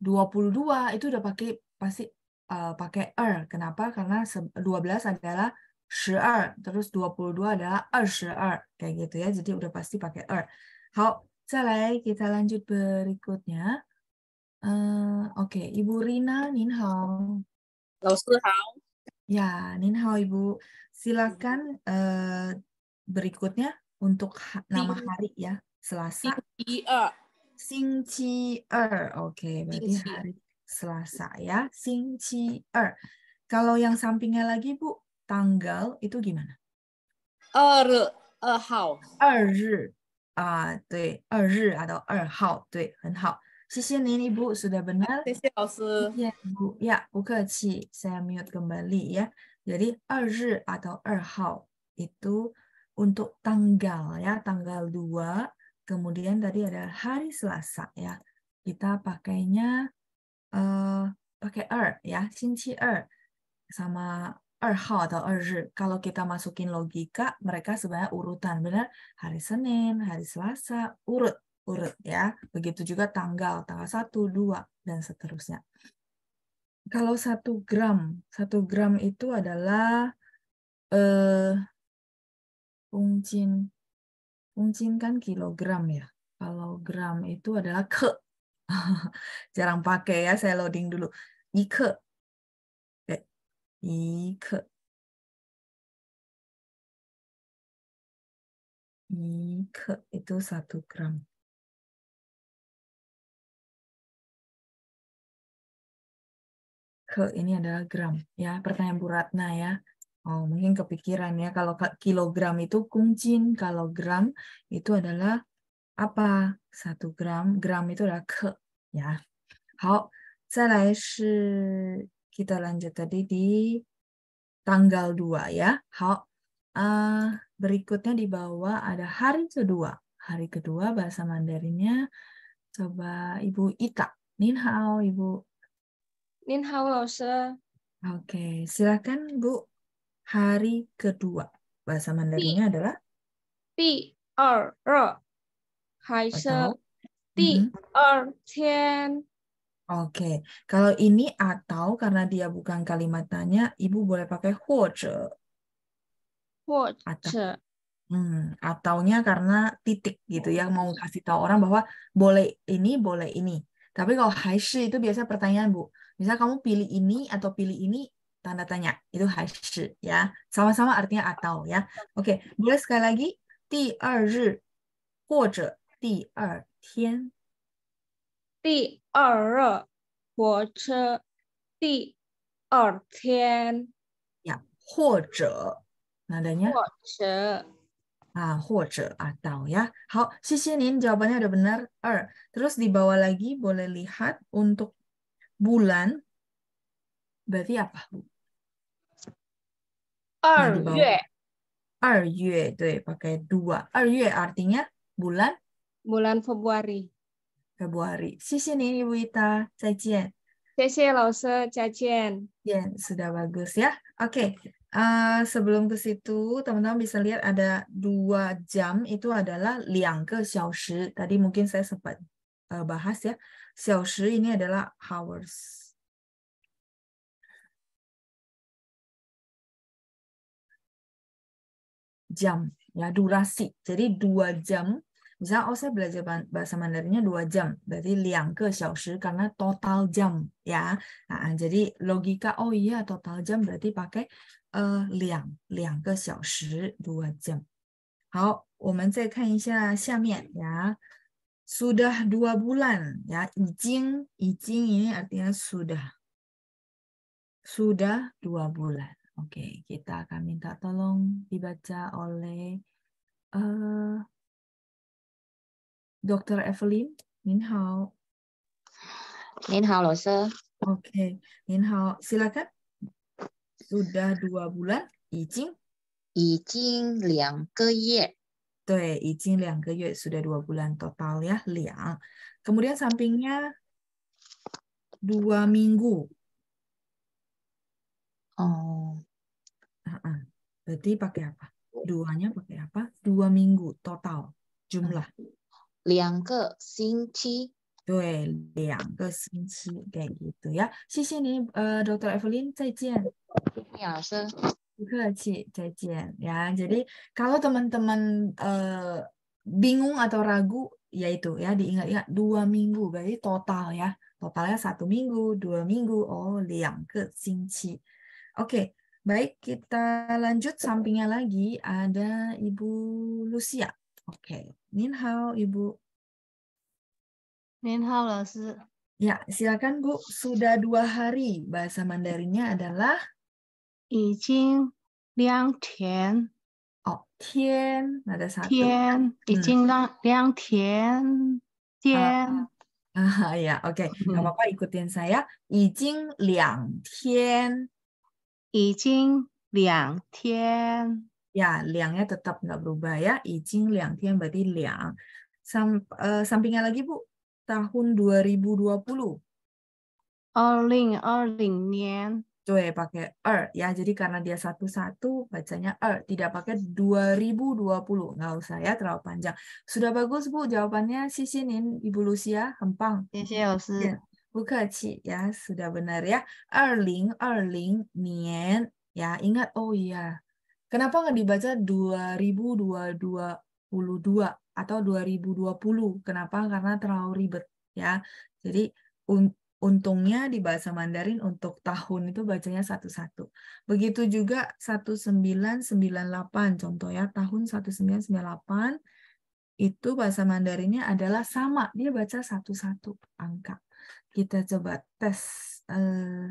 22 itu udah pakai pasti uh, pakai er. Kenapa? Karena 12 adalah 12, terus 22 adalah 22 kayak gitu ya. Jadi udah pasti pakai er. How? selesai kita lanjut berikutnya. Uh, Oke, okay. Ibu Rina Nin Hao. Ya, Hao Ibu. Silakan uh, berikutnya untuk ha nama hari ya, Selasa. uh. Singci er, oke, okay, berarti hari Selasa ya. Singci er. Kalau yang sampingnya lagi Bu, tanggal itu gimana? Er, er hao. Er ri. Ah, dui, er ri atau er hao, dui, hen hao. 谢谢您，Ibu sudah benar. 谢谢老师。谢谢 Ibu. Iya, ya, bukan sih. Saya mute kembali ya. Jadi er atau er hao itu untuk tanggal ya, tanggal dua. Kemudian tadi ada hari Selasa ya. Kita pakainya uh, pakai er ya, Xinqi er sama er hao atau er zhi. Kalau kita masukin logika, mereka sebenarnya urutan benar hari Senin, hari Selasa, urut urut ya. Begitu juga tanggal, tanggal 1, 2 dan seterusnya. Kalau satu gram, satu gram itu adalah eh, uh, Uncin kan kilogram ya. Kalau gram itu adalah ke. Jarang pakai ya, saya loading dulu. Ike.
Eh, ike. Ike itu satu gram. Ke
ini adalah gram ya. Pertanyaan Bu Ratna ya. Oh, mungkin kepikiran ya kalau kilogram itu kuncin, kalau gram itu adalah apa? Satu gram, gram itu adalah ke ya. 好，再来是 kita lanjut tadi di tanggal dua ya. Hao, uh, berikutnya di bawah ada hari kedua. Hari kedua bahasa Mandarinnya coba Ibu Ita. Nin hao, Ibu. Nin hao, Oke, okay, silakan Bu hari kedua. Bahasa Mandarinnya adalah t r r Hai se tian. Mm-hmm. Er, Oke, kalau ini atau karena dia bukan kalimat tanya, ibu boleh pakai hoje. Atau, hmm, ataunya karena titik gitu ya mau oh. kasih tahu orang bahwa boleh ini boleh ini. Tapi kalau haisi itu biasa pertanyaan bu. Misal kamu pilih ini atau pilih ini, tanda tanya itu hashi ya sama-sama artinya atau ya oke okay. boleh sekali lagi di er ri 或者第二天第二日火车第二天呀或者那等下或者 Ah, hoce atau ya. Hao, sisi Nin jawabannya udah benar er. Terus di bawah lagi boleh lihat untuk bulan berarti apa, Bu? 二月，二月对 pakai dua. 二月 artinya bulan bulan Februari. Februari. 谢谢您，Ibu sudah bagus ya. Oke, eh, sebelum ke situ, teman-teman bisa lihat ada dua jam itu adalah liang ke xiaoshi. Tadi mungkin saya sempat eh, bahas ya. ini adalah hours. jam ya durasi jadi dua jam misalnya oh saya belajar bahasa Mandarinnya dua jam berarti liang ke xiaoshi karena total jam ya nah, jadi logika oh iya total jam berarti pakai uh, eh, liang liang ke xiaoshi dua jam ya. sudah dua bulan ya izin izin ini artinya sudah sudah dua bulan Oke, kita akan minta tolong dibaca oleh uh, eh, Dr. Evelyn. Min hao. Min hao, Oke, okay. Min hao. Silakan. Sudah dua bulan, izin. Izin liang ke ye. Sudah dua bulan total ya, liang. Kemudian sampingnya dua minggu, Oh. Uh-uh. Berarti pakai apa? Duanya pakai apa? Dua minggu total jumlah. Liang ke singci. Dua liang ke singci kayak gitu ya. Sisi nih, uh, eh, Dr. Evelyn, zaijian. Ya, zaijian. ya. Jadi kalau teman-teman uh, bingung atau ragu, ya itu ya diingat-ingat ya, dua minggu berarti total ya totalnya satu minggu dua minggu oh liang ke singci Oke, baik kita lanjut sampingnya lagi ada Ibu Lucia. Oke, Hao, Ibu. Ninhao Lasi. Ya, silakan Bu. Sudah dua hari bahasa Mandarinnya adalah Ijing Liang Tian. Oh, Tian ada satu. Tian, Ijing hmm. Liang Tian.
Tian.
Ah, ah ya, oke. Okay. Hmm. Gak apa-apa ikutin saya. Ijing Liang Tian. Ya, liangnya tetap nggak berubah ya. Ijing liang tian berarti liang. Sam, uh, sampingnya lagi Bu, tahun 2020. Erling, Erling nian. Doi, pakai er ya. Jadi karena dia satu-satu bacanya er, tidak pakai 2020. Nggak usah ya, terlalu panjang. Sudah bagus Bu jawabannya. Sisinin Ibu Lucia, hempang. Terima kasih. Ya ya sudah benar ya Erling, nian ya ingat oh iya kenapa nggak dibaca 2022 atau 2020 kenapa karena terlalu ribet ya jadi un untungnya di bahasa Mandarin untuk tahun itu bacanya satu-satu begitu juga 1998 contoh ya tahun 1998 itu bahasa Mandarinnya adalah sama dia baca satu-satu angka kita coba tes. Eh,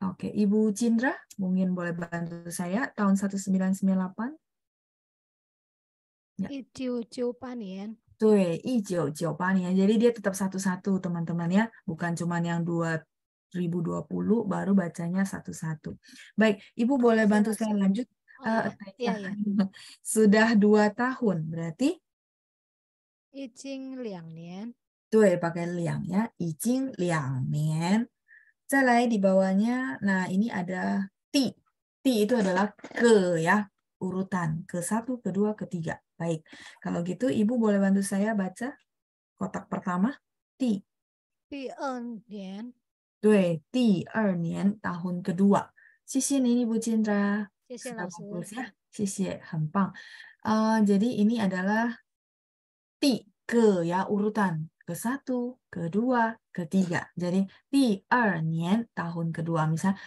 oke, okay. Ibu Cindra mungkin boleh bantu saya tahun 1998.
Ya. 1998年.
Tuh, Jadi dia tetap satu-satu teman-teman ya, bukan cuman yang 2020 baru bacanya satu-satu. Baik, Ibu boleh iya, bantu saya iya. lanjut? Oh, uh, iya, eh, eh, iya. Ya. iya. Sudah dua tahun, berarti?
Icing liang nian.
对 pakai liang ya ijing liang nian 再来 di bawahnya nah ini ada ti ti itu adalah ke ya urutan ke satu kedua ketiga baik kalau gitu ibu boleh bantu saya baca kotak pertama ti
ti nian
对第二年 tahun kedua 谢谢您，Ibu Cindra。
谢谢老师。Ya,
谢谢，很棒。Uh, jadi ini adalah ke ya urutan ke satu, ke ketiga. Jadi di nian tahun kedua. Misalnya,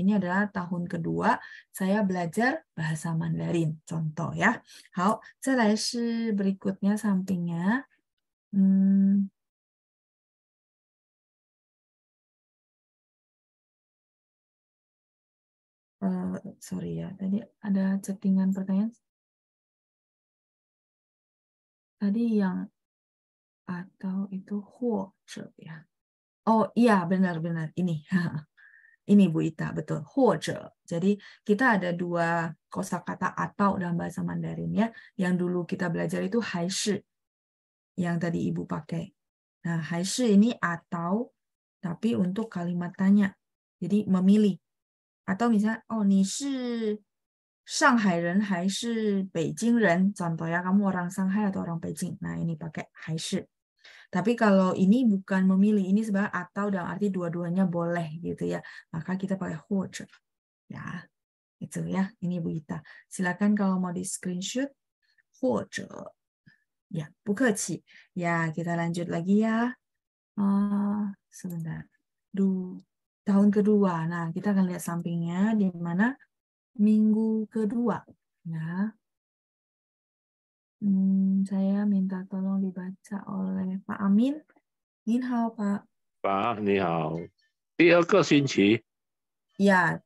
Ini adalah tahun kedua saya belajar bahasa Mandarin. Contoh ya. Hao, si berikutnya sampingnya.
Hmm. Uh, sorry ya, tadi ada chattingan pertanyaan. Tadi yang
atau itu hoja ya. Oh iya benar-benar ini. ini Bu Ita, betul. Hoja. Jadi kita ada dua kosakata atau dalam bahasa Mandarin ya. Yang dulu kita belajar itu haisi yang tadi Ibu pakai. Nah, haisi ini atau tapi untuk kalimat tanya. Jadi memilih. Atau misalnya oh ni shi 上海人还是北京人, contohnya kamu orang Shanghai atau orang Beijing. Nah, ini pakai 还是？Tapi kalau ini bukan memilih, ini sebenarnya atau dalam arti dua-duanya boleh gitu ya. Maka kita pakai "或者". Ya, itu ya. Ini Bu Ita. Silakan kalau mau di screenshot huoche. Ya, Ya, kita lanjut lagi ya. Ah, sebentar. Du, tahun kedua. Nah, kita akan lihat sampingnya di mana minggu kedua. Ya. Hmm, saya minta tolong dibaca oleh Pak Amin. Ni hao, Pak.
Pak, ni hao. sinci.
Ya,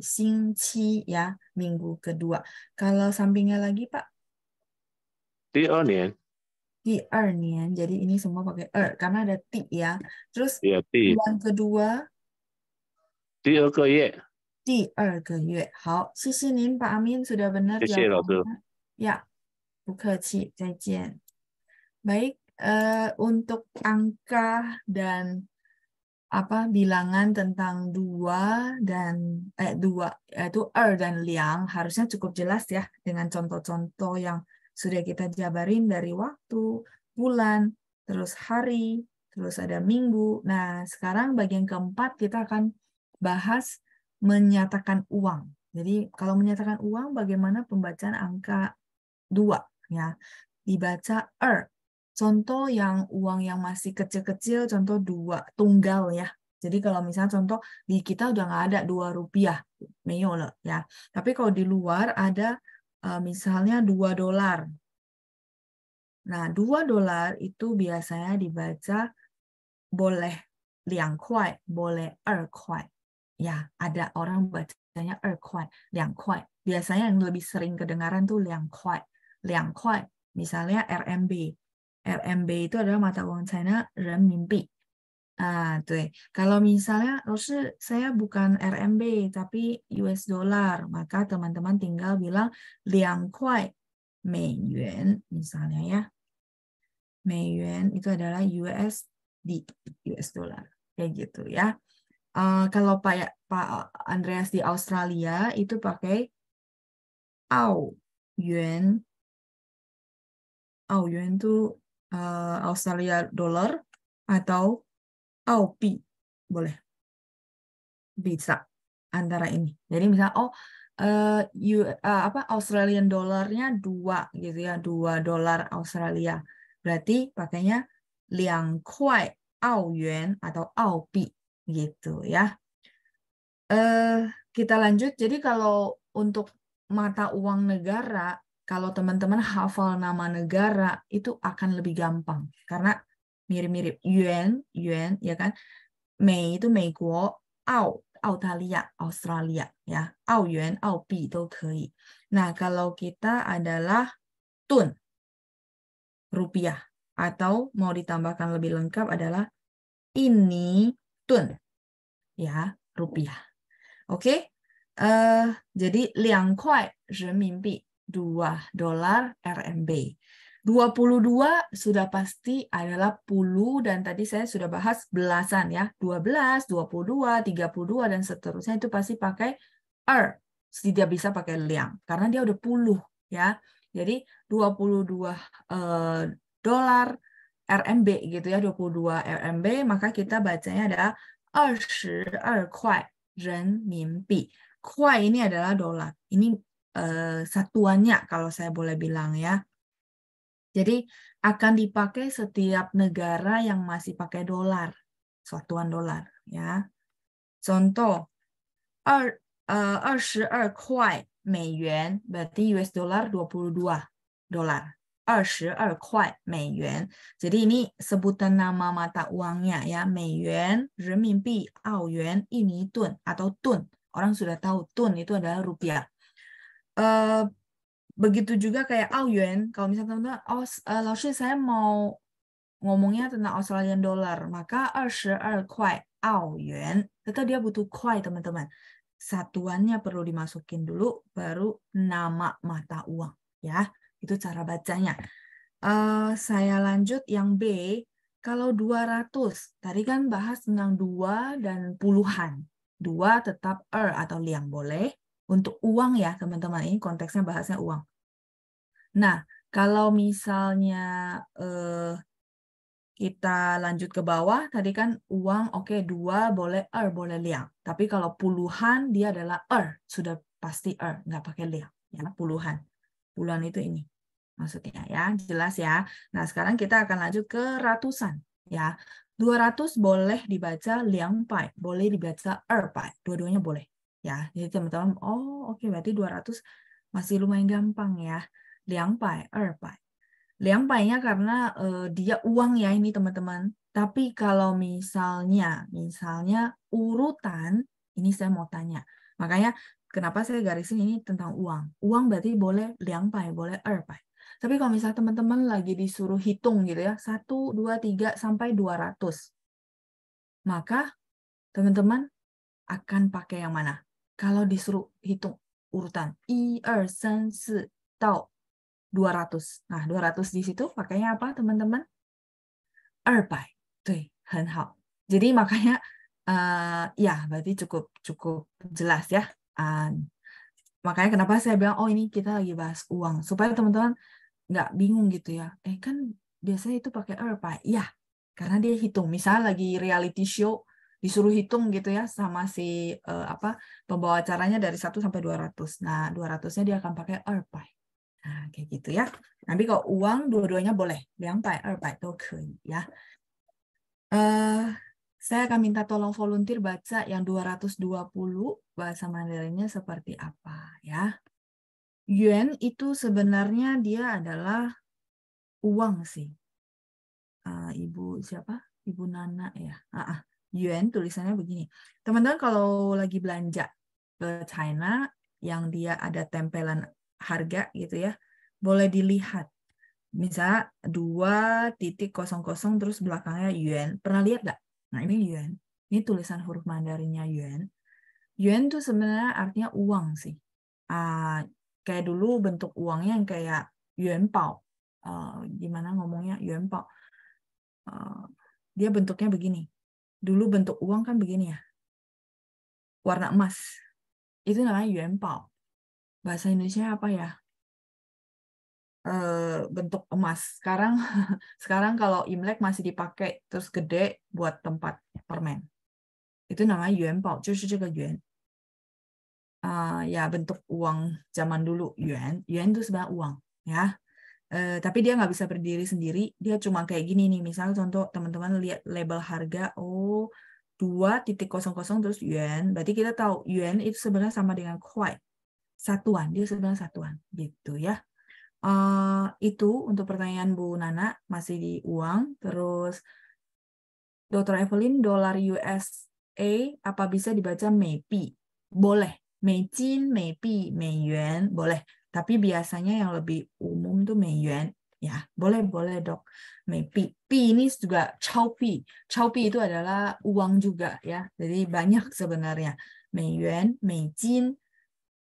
sinci ya, minggu kedua. Kalau sampingnya lagi, Pak? nian, jadi ini semua pakai er karena ada ti ya. Terus ya, ti. bulan kedua. ye. 第二个月。好，谢谢您把阿明 eh, untuk angka dan apa bilangan tentang dua dan eh dua yaitu eh，er dan liang harusnya cukup jelas ya dengan contoh-contoh yang sudah kita jabarin dari waktu, bulan, terus hari, terus ada minggu. Nah, sekarang bagian keempat kita akan bahas menyatakan uang. Jadi kalau menyatakan uang bagaimana pembacaan angka 2 ya. Dibaca er. Contoh yang uang yang masih kecil-kecil contoh 2 tunggal ya. Jadi kalau misalnya contoh di kita udah nggak ada dua rupiah, meyole ya. Tapi kalau di luar ada e, misalnya dua dolar. Nah, dua dolar itu biasanya dibaca boleh liang kuai, boleh er kuai. Ya, ada orang bacanya er kuat, liang kuat. Biasanya yang lebih sering kedengaran tuh liang kuat, liang kuat. Misalnya RMB. RMB itu adalah mata uang China renminbi. Ah, tuh. Ya. Kalau misalnya, saya bukan RMB, tapi US dollar, maka teman-teman tinggal bilang liang kuat Mei Yuan, misalnya ya. Mei Yuan itu adalah USD, US dollar. Kayak gitu ya. Uh, kalau Pak ya, Pak Andreas di Australia itu pakai
AU Yuan. AU Yuan
itu uh, eh, Australia dollar atau AU Pi boleh bisa antara ini. Jadi misalnya oh uh, uh, apa Australian dollarnya dua gitu ya dua dolar Australia berarti pakainya liang kuai au yuan atau AU pi gitu ya. Eh, kita lanjut. Jadi kalau untuk mata uang negara, kalau teman-teman hafal nama negara itu akan lebih gampang karena mirip-mirip yuan, yuan ya kan. Mei itu Meiguo, au Australia, Australia ya. au yuan, au bi itu kei. Nah, kalau kita adalah tun rupiah atau mau ditambahkan lebih lengkap adalah ini tun ya rupiah. Oke. Okay? Uh, eh, jadi liang kuai renminbi 2 dolar RMB. 22 sudah pasti adalah puluh dan tadi saya sudah bahas belasan ya. 12, 22, 32 dan seterusnya itu pasti pakai er. Tidak bisa pakai liang karena dia udah puluh ya. Jadi 22 eh, dolar RMB gitu ya 22 RMB maka kita bacanya adalah 22 renminbi. Kuai ini adalah dolar. Ini uh, satuannya kalau saya boleh bilang ya. Jadi akan dipakai setiap negara yang masih pakai dolar, satuan dolar ya. Contoh 2 uh, 22块美元 berarti US dollar 22 dolar 二十二块美元. Jadi ini sebutan nama mata uangnya ya, Yuan, renminbi, yuan, ini tun atau tun. Orang sudah tahu tun itu adalah rupiah. Uh, begitu juga kayak yuan, kalau misalnya teman-teman, oh, uh, Laoshi, saya mau ngomongnya tentang Australian dollar, maka 22 kuai yuan. Tetap dia butuh kuai, teman-teman. Satuannya perlu dimasukin dulu, baru nama mata uang. ya. Itu cara bacanya. Uh, saya lanjut yang B. Kalau 200, tadi kan bahas tentang 2 dan puluhan. 2 tetap er atau liang boleh. Untuk uang ya, teman-teman. Ini konteksnya bahasnya uang. Nah, kalau misalnya uh, kita lanjut ke bawah, tadi kan uang oke okay, dua boleh er boleh liang. Tapi kalau puluhan dia adalah er, sudah pasti er, nggak pakai liang, ya puluhan bulan itu ini maksudnya ya jelas ya nah sekarang kita akan lanjut ke ratusan ya 200 boleh dibaca liang pai boleh dibaca er pai dua-duanya boleh ya jadi teman-teman oh oke okay, berarti 200 masih lumayan gampang ya liang pai er pai liang pai-nya karena uh, dia uang ya ini teman-teman tapi kalau misalnya misalnya urutan ini saya mau tanya Makanya Kenapa saya garisin ini tentang uang? Uang berarti boleh liang pai, boleh er pai. Tapi kalau misalnya teman-teman lagi disuruh hitung gitu ya, 1, 2, 3, sampai 200. Maka teman-teman akan pakai yang mana? Kalau disuruh hitung urutan 1, 2, 3, 4, 200. Nah, 200 di situ pakainya apa teman-teman? 200. Tui, Jadi makanya uh, ya berarti cukup cukup jelas ya pekerjaan. Makanya kenapa saya bilang, oh ini kita lagi bahas uang. Supaya teman-teman nggak bingung gitu ya. Eh kan biasanya itu pakai R, Pak. Iya, karena dia hitung. Misalnya lagi reality show, disuruh hitung gitu ya sama si uh, apa pembawa acaranya dari 1 sampai 200. Nah, 200-nya dia akan pakai erpai. Nah, kayak gitu ya. Nanti kalau uang dua-duanya boleh, 200 erpai 都可以 ya. Uh, saya akan minta tolong volunteer baca yang 220 bahasa Mandarinnya seperti apa ya. Yuan itu sebenarnya dia adalah uang sih. Uh, Ibu siapa? Ibu Nana ya. Uh, uh, yuan tulisannya begini. Teman-teman kalau lagi belanja ke China yang dia ada tempelan harga gitu ya, boleh dilihat misalnya 2.00 terus belakangnya yuan. Pernah lihat nggak? Nah ini yuan. Ini tulisan huruf Mandarinnya yuan. Yuan tuh sebenarnya artinya uang sih. Uh, kayak dulu bentuk uangnya yang kayak yuan pao. Uh, gimana ngomongnya yuan pao? Uh, dia bentuknya begini. Dulu bentuk uang kan begini ya. Warna emas. Itu namanya yuan pao. Bahasa Indonesia apa ya? Eh, bentuk emas. Sekarang sekarang kalau Imlek masih dipakai terus gede buat tempat permen. Itu namanya yuan bao, justru yuan. Uh, ya bentuk uang zaman dulu yuan. Yuan itu sebenarnya uang, ya. Uh, tapi dia nggak bisa berdiri sendiri, dia cuma kayak gini nih. Misalnya contoh teman-teman lihat label harga, oh 2.00 terus yuan. Berarti kita tahu yuan itu sebenarnya sama dengan kuai. Satuan, dia sebenarnya satuan gitu ya Eh, itu untuk pertanyaan Bu Nana masih di uang. Terus Dr. Evelyn, dolar USA apa bisa dibaca Mepi? Boleh. Meijin, Mepi, Meiyuan, boleh. Tapi biasanya yang lebih umum tuh Meiyuan. Ya, boleh, boleh dok. Mepi. Pi ini juga Chao Pi. Chao Pi itu adalah uang juga ya. Jadi banyak sebenarnya. Meiyuan, Meijin,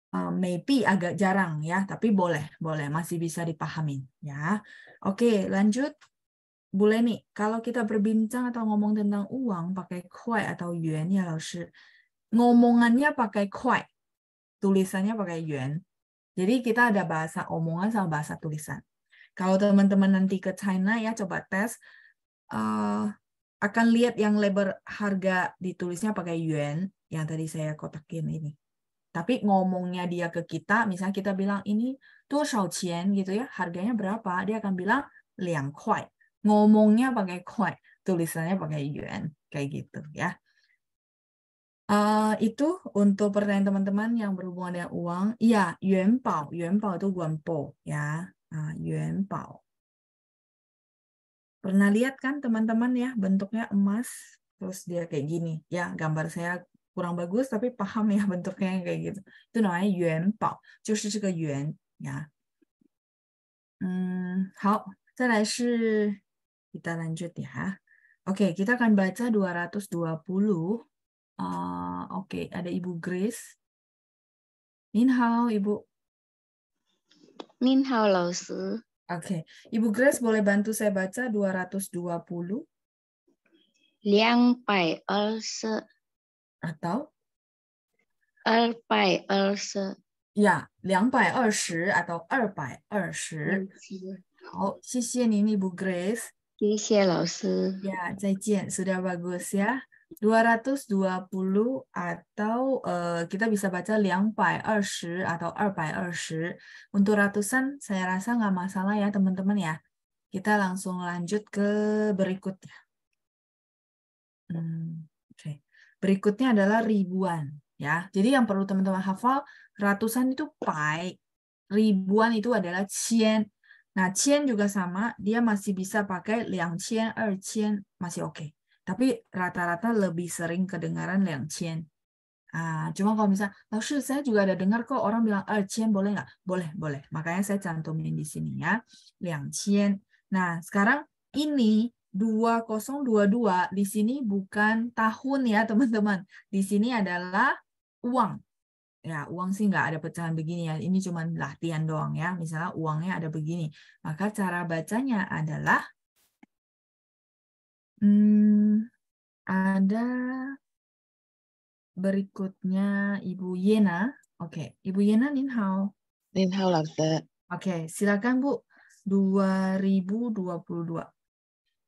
Eh, maybe agak jarang ya, tapi boleh, boleh masih bisa dipahami ya. Oke, lanjut. Bu Leni, kalau kita berbincang atau ngomong tentang uang pakai kuai atau yuan ya, Laoshi. Ngomongannya pakai kuai, tulisannya pakai yuan. Jadi kita ada bahasa omongan sama bahasa tulisan. Kalau teman-teman nanti ke China ya coba tes uh, akan lihat yang label harga ditulisnya pakai yuan yang tadi saya kotakin ini. Tapi ngomongnya dia ke kita, misalnya kita bilang ini tuh shaoqian gitu ya, harganya berapa? Dia akan bilang liang kuai. Ngomongnya pakai kuai, tulisannya pakai yuan, kayak gitu ya. Uh, itu untuk pertanyaan teman-teman yang berhubungan dengan uang. Ya, yuan bao, yuan bao itu guanpo ya. Uh, yuan bao. Pernah lihat kan teman-teman ya bentuknya emas terus dia kayak gini ya gambar saya kurang bagus tapi paham ya bentuknya kayak gitu. Itu namanya yuan bao, 就是这个圆呀。嗯，好，再来是 kita lanjut ya. Oke, okay, kita akan baca 220. Uh, Oke, okay, ada Ibu Grace. Minhao Ibu. Minhao Laosu. Oke, okay. Ibu Grace boleh bantu saya baca 220?
Liang Pai, Se
atau Alpai erse Ya, 220 atau 220. 好, nih Bu Grace. terima kasih, Ya, zaijian. Sudah bagus ya. 220 atau uh, kita bisa baca 220 atau 220. Untuk ratusan saya rasa nggak masalah ya teman-teman ya. Kita langsung lanjut ke berikutnya. Hmm. Berikutnya adalah ribuan, ya. Jadi yang perlu teman-teman hafal, ratusan itu pai, ribuan itu adalah cien. Nah, cien juga sama, dia masih bisa pakai liang cien, er qian masih oke. Okay. Tapi rata-rata lebih sering kedengaran liang cien. Ah, cuma kalau misalnya, Laoshi, saya juga ada dengar kok orang bilang er cien, boleh nggak? Boleh, boleh. Makanya saya cantumin di sini ya, liang cien. Nah, sekarang ini 2022 di sini bukan tahun ya teman-teman. Di sini adalah uang. Ya, uang sih nggak ada pecahan begini ya. Ini cuma latihan doang ya. Misalnya uangnya ada begini. Maka cara bacanya adalah hmm, ada berikutnya Ibu Yena. Oke, okay. Ibu Yena Ninhao. Ninhao Laksa. Oke, okay, silakan Bu. 2022.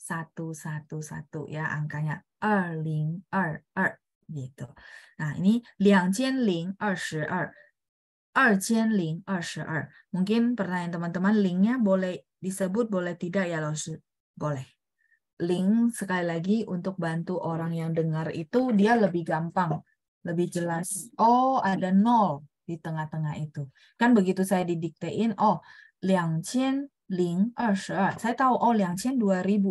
satu satu satu ya angkanya er ling er er gitu. Nah ini liang jian ling er shi er. Er jian ling er shi er. Mungkin pertanyaan teman-teman linknya boleh disebut boleh tidak ya loh Boleh. Link sekali lagi untuk bantu orang yang dengar itu dia lebih gampang, lebih jelas. Oh ada nol di tengah-tengah itu. Kan begitu saya didiktein, oh liang jian saya tahu oh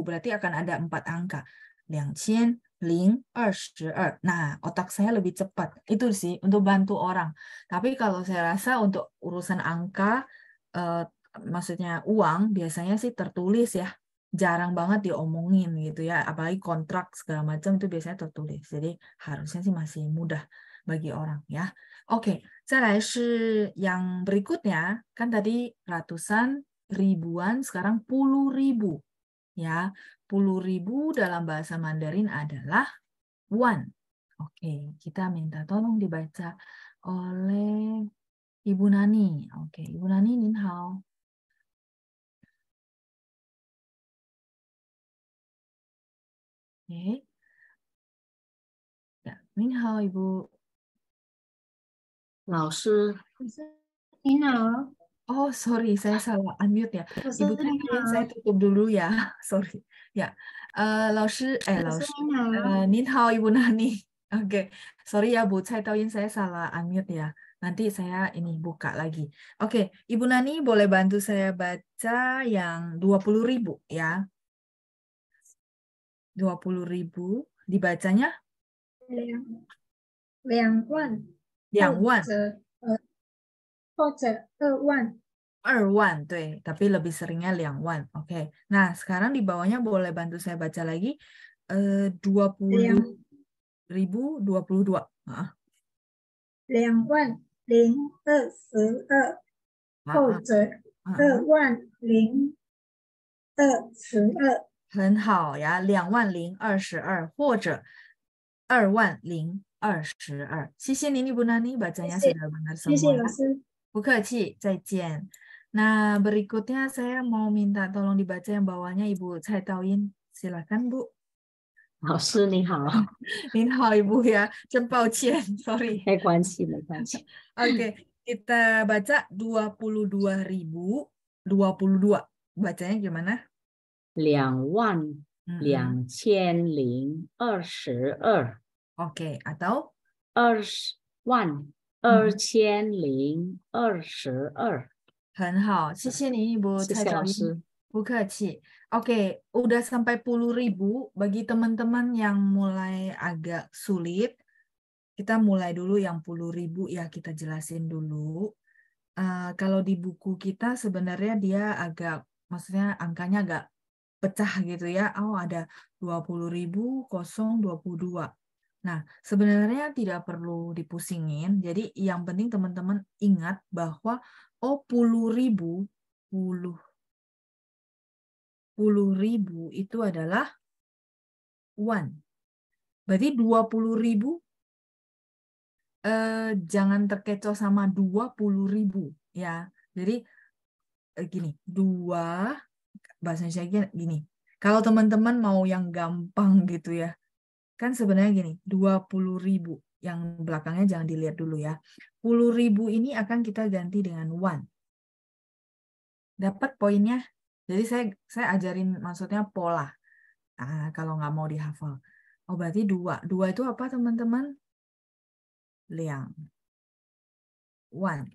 berarti akan ada empat angka. 2000 Nah otak saya lebih cepat. Itu sih untuk bantu orang. Tapi kalau saya rasa untuk urusan angka, eh, maksudnya uang, biasanya sih tertulis ya. Jarang banget diomongin gitu ya. Apalagi kontrak segala macam itu biasanya tertulis. Jadi harusnya sih masih mudah bagi orang ya. Oke, okay. saya yang berikutnya kan tadi ratusan ribuan sekarang puluh ribu. Ya, puluh ribu dalam bahasa Mandarin adalah one. Oke, kita minta tolong dibaca oleh Ibu Nani. Oke,
Ibu Nani, Nin Hao. Oke. Ya, Nin Hao, Ibu. 老师，
您好。Oh, sorry, saya salah unmute ya. oh, tutup dulu ya, sorry ya Lao Lao eh, eh, eh Hao, Ibu Nani. Oke, sorry ya Bu, saya tahuin saya salah unmute ya. Nanti saya ini buka lagi. Oke, Ibu Nani boleh bantu saya baca yang dua puluh ribu ya. Dua puluh ribu, dibacanya?
Yang, yang one. Yang one.
或者二万。二万,对. Tapi lebih seringnya liang wan. Oke. Nah, sekarang di bawahnya boleh bantu saya baca lagi. Eh, dua puluh ribu dua puluh dua. Liang e, e. Buka Ci, Zaijian. Nah, berikutnya saya mau minta tolong dibaca yang bawahnya Ibu Cai Taoyin. Silakan, Bu. 老师你好，您好，Ibu ya, 真抱歉，sorry。没关系，没关系。Oke, kita baca dua puluh dua ribu dua puluh dua. Bacanya gimana?
两万两千零二十二。Oke, hmm. er er. okay, atau
er 二千零二十二。很好，谢谢您 Ibu udah sampai puluh ribu bagi teman-teman yang mulai agak sulit. Kita mulai dulu yang puluh ribu ya kita jelasin dulu. Uh, kalau di buku kita sebenarnya dia agak, maksudnya angkanya agak pecah gitu ya. Oh ada dua puluh ribu kosong dua puluh dua. Nah, sebenarnya tidak perlu dipusingin. Jadi yang penting teman-teman ingat bahwa oh puluh ribu, puluh, puluh ribu itu adalah one. Berarti dua puluh ribu eh, jangan terkecoh sama dua puluh ribu ya. Jadi eh, gini, dua bahasa Indonesia gini. Kalau teman-teman mau yang gampang gitu ya, Kan sebenarnya gini, dua puluh ribu. Yang belakangnya jangan dilihat dulu ya. puluh ribu ini akan kita ganti dengan one. Dapat poinnya? Jadi saya saya ajarin maksudnya pola. Nah, kalau nggak mau dihafal. Oh, berarti dua. Dua itu apa, teman-teman? Liang. One.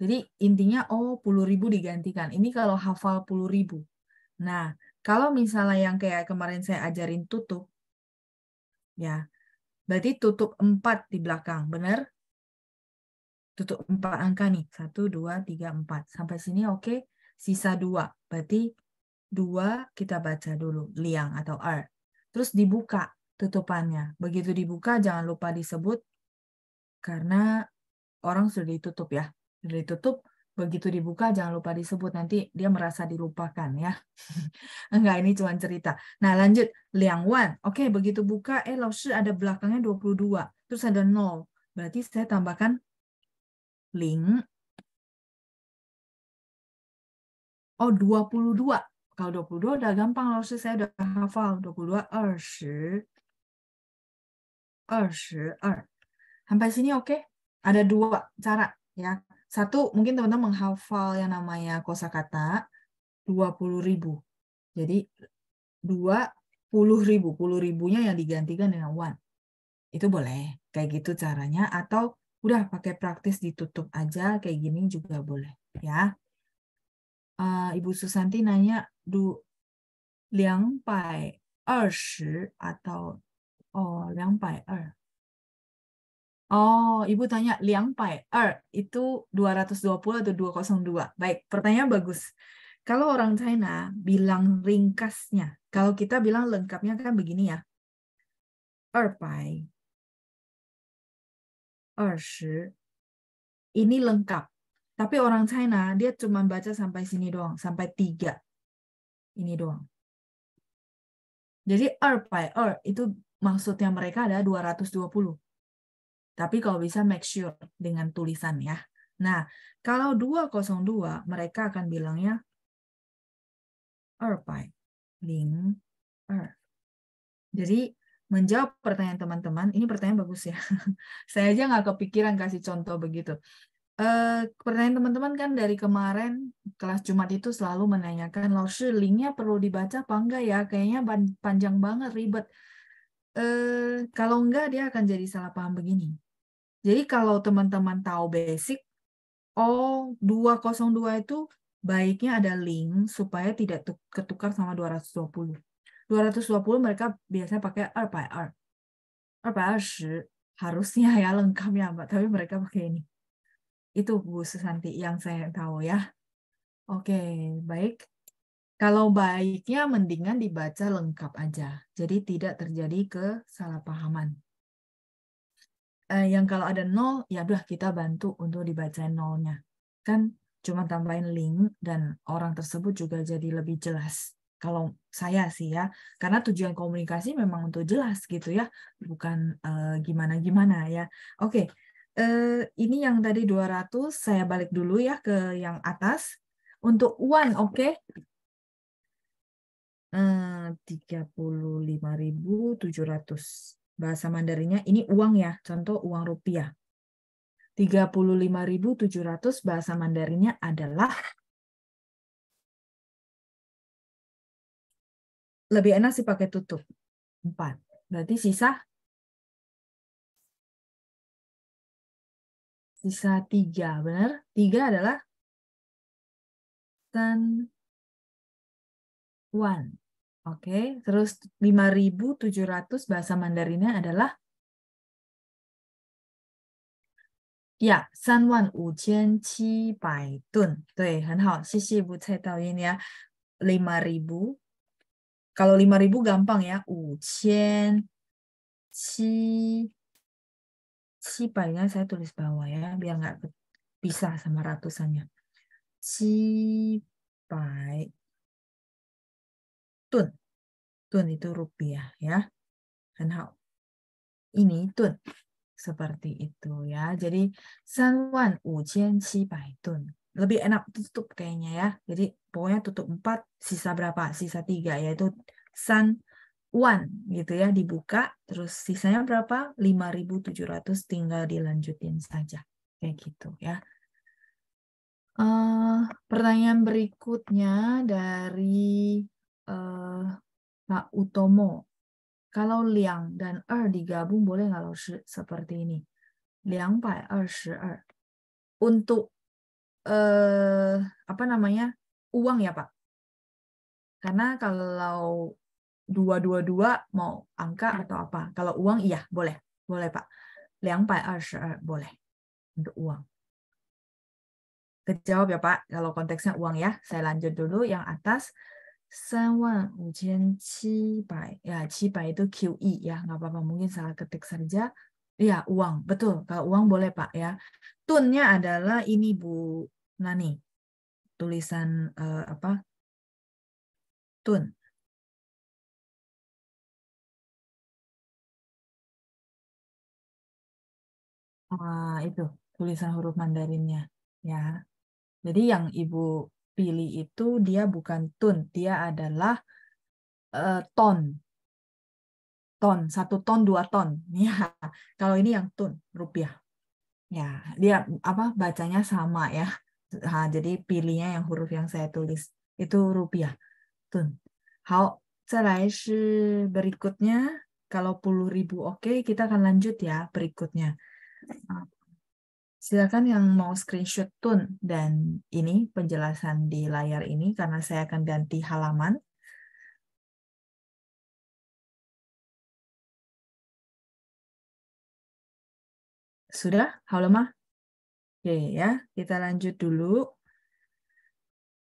Jadi intinya, oh, puluh ribu digantikan. Ini kalau hafal puluh ribu. Nah, kalau misalnya yang kayak kemarin saya ajarin tutup, ya. Berarti tutup 4 di belakang, benar? Tutup 4 angka nih. 1, 2, 3, 4. Sampai sini oke. Okay. Sisa 2. Berarti 2 kita baca dulu. Liang atau R. Terus dibuka tutupannya. Begitu dibuka jangan lupa disebut karena orang sudah ditutup ya. Sudah ditutup begitu dibuka jangan lupa disebut nanti dia merasa dilupakan ya. Enggak ini cuma cerita. Nah, lanjut Liang Wan. Oke, okay, begitu buka eh shi ada belakangnya 22, terus ada nol Berarti saya tambahkan Ling.
Oh, 22. Kalau 22 udah gampang shi
saya udah hafal 22 20 22. Sampai sini oke? Okay? Ada dua cara ya satu mungkin teman-teman menghafal yang namanya kosakata dua puluh ribu Jadi dua puluh ribu, puluh ribunya yang digantikan dengan one. Itu boleh, kayak gitu caranya. Atau udah pakai praktis ditutup aja, kayak gini juga boleh. ya. Uh, Ibu Susanti nanya, du, liang pai er atau oh, liang pai er. Oh, Ibu tanya Liang Pai Er itu 220 atau 202. Baik, pertanyaan bagus. Kalau orang China bilang ringkasnya, kalau kita bilang lengkapnya kan begini ya. Er Pai.
Er shi. Ini lengkap. Tapi orang
China dia cuma baca sampai sini doang, sampai tiga. Ini doang. Jadi er pai er itu maksudnya mereka ada 220 tapi kalau bisa make sure dengan tulisan ya. Nah, kalau 202 mereka akan bilangnya erpai, ling er. Jadi menjawab pertanyaan teman-teman, ini pertanyaan bagus ya. Saya aja nggak kepikiran kasih contoh begitu. Uh, pertanyaan teman-teman kan dari kemarin kelas Jumat itu selalu menanyakan, Shi, linknya perlu dibaca apa enggak ya? Kayaknya panjang banget, ribet. Uh, kalau enggak, dia akan jadi salah paham begini. Jadi kalau teman-teman tahu basic, oh 202 itu baiknya ada link supaya tidak ketukar sama 220. 220 mereka biasanya pakai 200. 220 harusnya ya lengkap ya Mbak, tapi mereka pakai ini. Itu Bu Susanti yang saya tahu ya. Oke, baik. Kalau baiknya mendingan dibaca lengkap aja. Jadi tidak terjadi kesalahpahaman. Eh, yang kalau ada nol ya udah kita bantu untuk dibacain nolnya kan cuma tambahin link dan orang tersebut juga jadi lebih jelas kalau saya sih ya karena tujuan komunikasi memang untuk jelas gitu ya bukan eh, gimana gimana ya oke eh, ini yang tadi 200 saya balik dulu ya ke yang atas untuk one oke okay? Eh, tujuh ratus bahasa Mandarinnya ini uang ya, contoh uang rupiah. 35.700 bahasa Mandarinnya
adalah lebih enak sih pakai tutup. 4. Berarti sisa sisa 3, benar? 3 adalah tan one.
Oke, terus 5.700 bahasa Mandarinnya adalah Ya, san wan wu jian qi bai dun. Doi, hen hao. Xixi bu cai tau yin ya. 5.000. Kalau 5.000 gampang ya. Wu jian qi. Qi bainya kan saya tulis bawah ya. Biar nggak pisah sama ratusannya.
Qi bai tun.
Tun itu rupiah ya. Renhao. Ini tun. Seperti itu ya. Jadi sanwan ujian bai tun. Lebih enak tutup kayaknya ya. Jadi pokoknya tutup empat sisa berapa? Sisa tiga yaitu san one gitu ya dibuka terus sisanya berapa 5.700 tinggal dilanjutin saja kayak gitu ya uh, pertanyaan berikutnya dari uh, eh, Pak Utomo. Kalau liang dan er digabung boleh nggak loh Seperti ini. Liang pai er shi er. Untuk uh, apa namanya uang ya Pak? Karena kalau dua dua dua mau angka atau apa? Kalau uang iya boleh, boleh Pak. Liang pai er shi er boleh untuk uang kejawab ya Pak. Kalau konteksnya uang ya, saya lanjut dulu yang atas. 三万五千七百呀，七百都 QE itu ya nggak apa-apa mungkin salah ketik saja ya uang betul kalau uang boleh pak ya tunnya adalah ini Bu Nani tulisan uh, apa tun uh, itu tulisan huruf Mandarinnya ya jadi yang ibu Billy itu dia bukan tun, dia adalah uh, ton. Ton, satu ton, dua ton. Ya, kalau ini yang tun, rupiah. Ya, dia apa bacanya sama ya. Ha, jadi pilihnya yang huruf yang saya tulis itu rupiah. Tun. How, selain berikutnya. Kalau puluh ribu oke, okay, kita akan lanjut ya berikutnya. Silakan yang mau screenshot tun dan ini penjelasan di layar ini karena saya akan ganti halaman. Sudah? halo mah. Oke ya, kita lanjut dulu.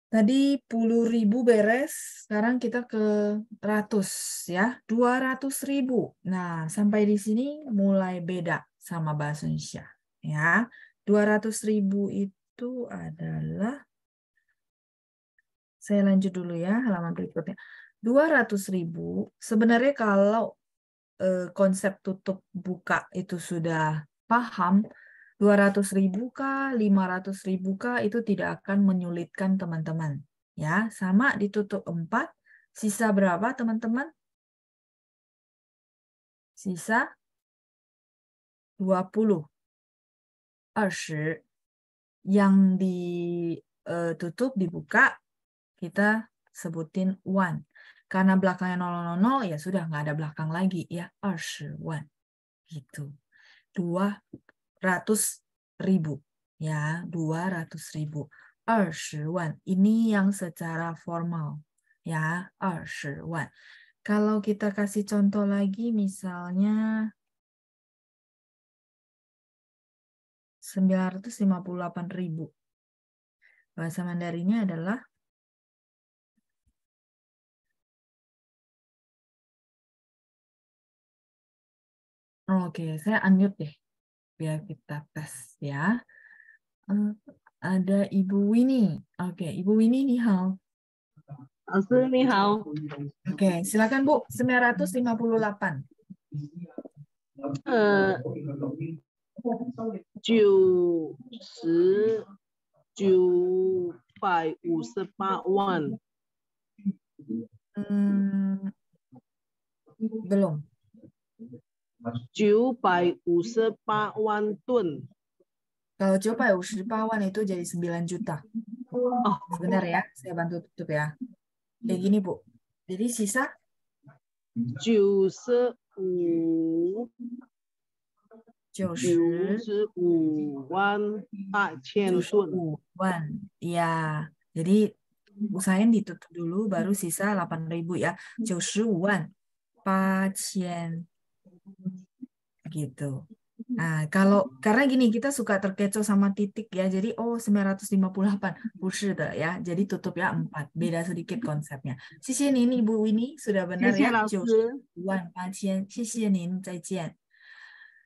Tadi puluh ribu beres, sekarang kita ke ratus ya, dua ratus ribu. Nah, sampai di sini mulai beda sama bahasa Indonesia ya. 200 ribu itu adalah saya lanjut dulu ya halaman berikutnya. 200 ribu sebenarnya kalau e, konsep tutup buka itu sudah paham 200 ribu kah, 500 ribu kah itu tidak akan menyulitkan teman-teman. Ya, sama ditutup 4, sisa berapa teman-teman? Sisa 20. 20 yang ditutup dibuka kita sebutin one karena belakangnya 000 ya sudah nggak ada belakang lagi ya 20 one gitu dua ratus ribu ya dua ratus ribu 20 wan ini yang secara formal ya 20 wan kalau kita kasih contoh lagi misalnya
958 ribu. Bahasa Mandarinnya adalah oh, Oke, okay, saya unmute deh
biar kita tes ya. Eh, ada Ibu Winnie. Oke, okay, Ibu Winnie nih hal. Oke, silakan Bu, 958. Uh, 九十九百五十八万。嗯，belum。九百五十八万吨。Kalau itu jadi 9 juta. Oh, sebentar ya, saya bantu tutup ya. Kayak gini, Bu. Jadi sisa 95九十五万 tak Jadi usahain ditutup dulu baru sisa ribu ya. 95 wan. Gitu. Nah, kalau karena gini kita suka terkecoh sama titik ya. Jadi oh 958 bushi de ya. Jadi tutup ya 4. Beda sedikit konsepnya. Sisi ini Ibu ini sudah benar ya. Terima kasih. Sisi nin. Zaijian.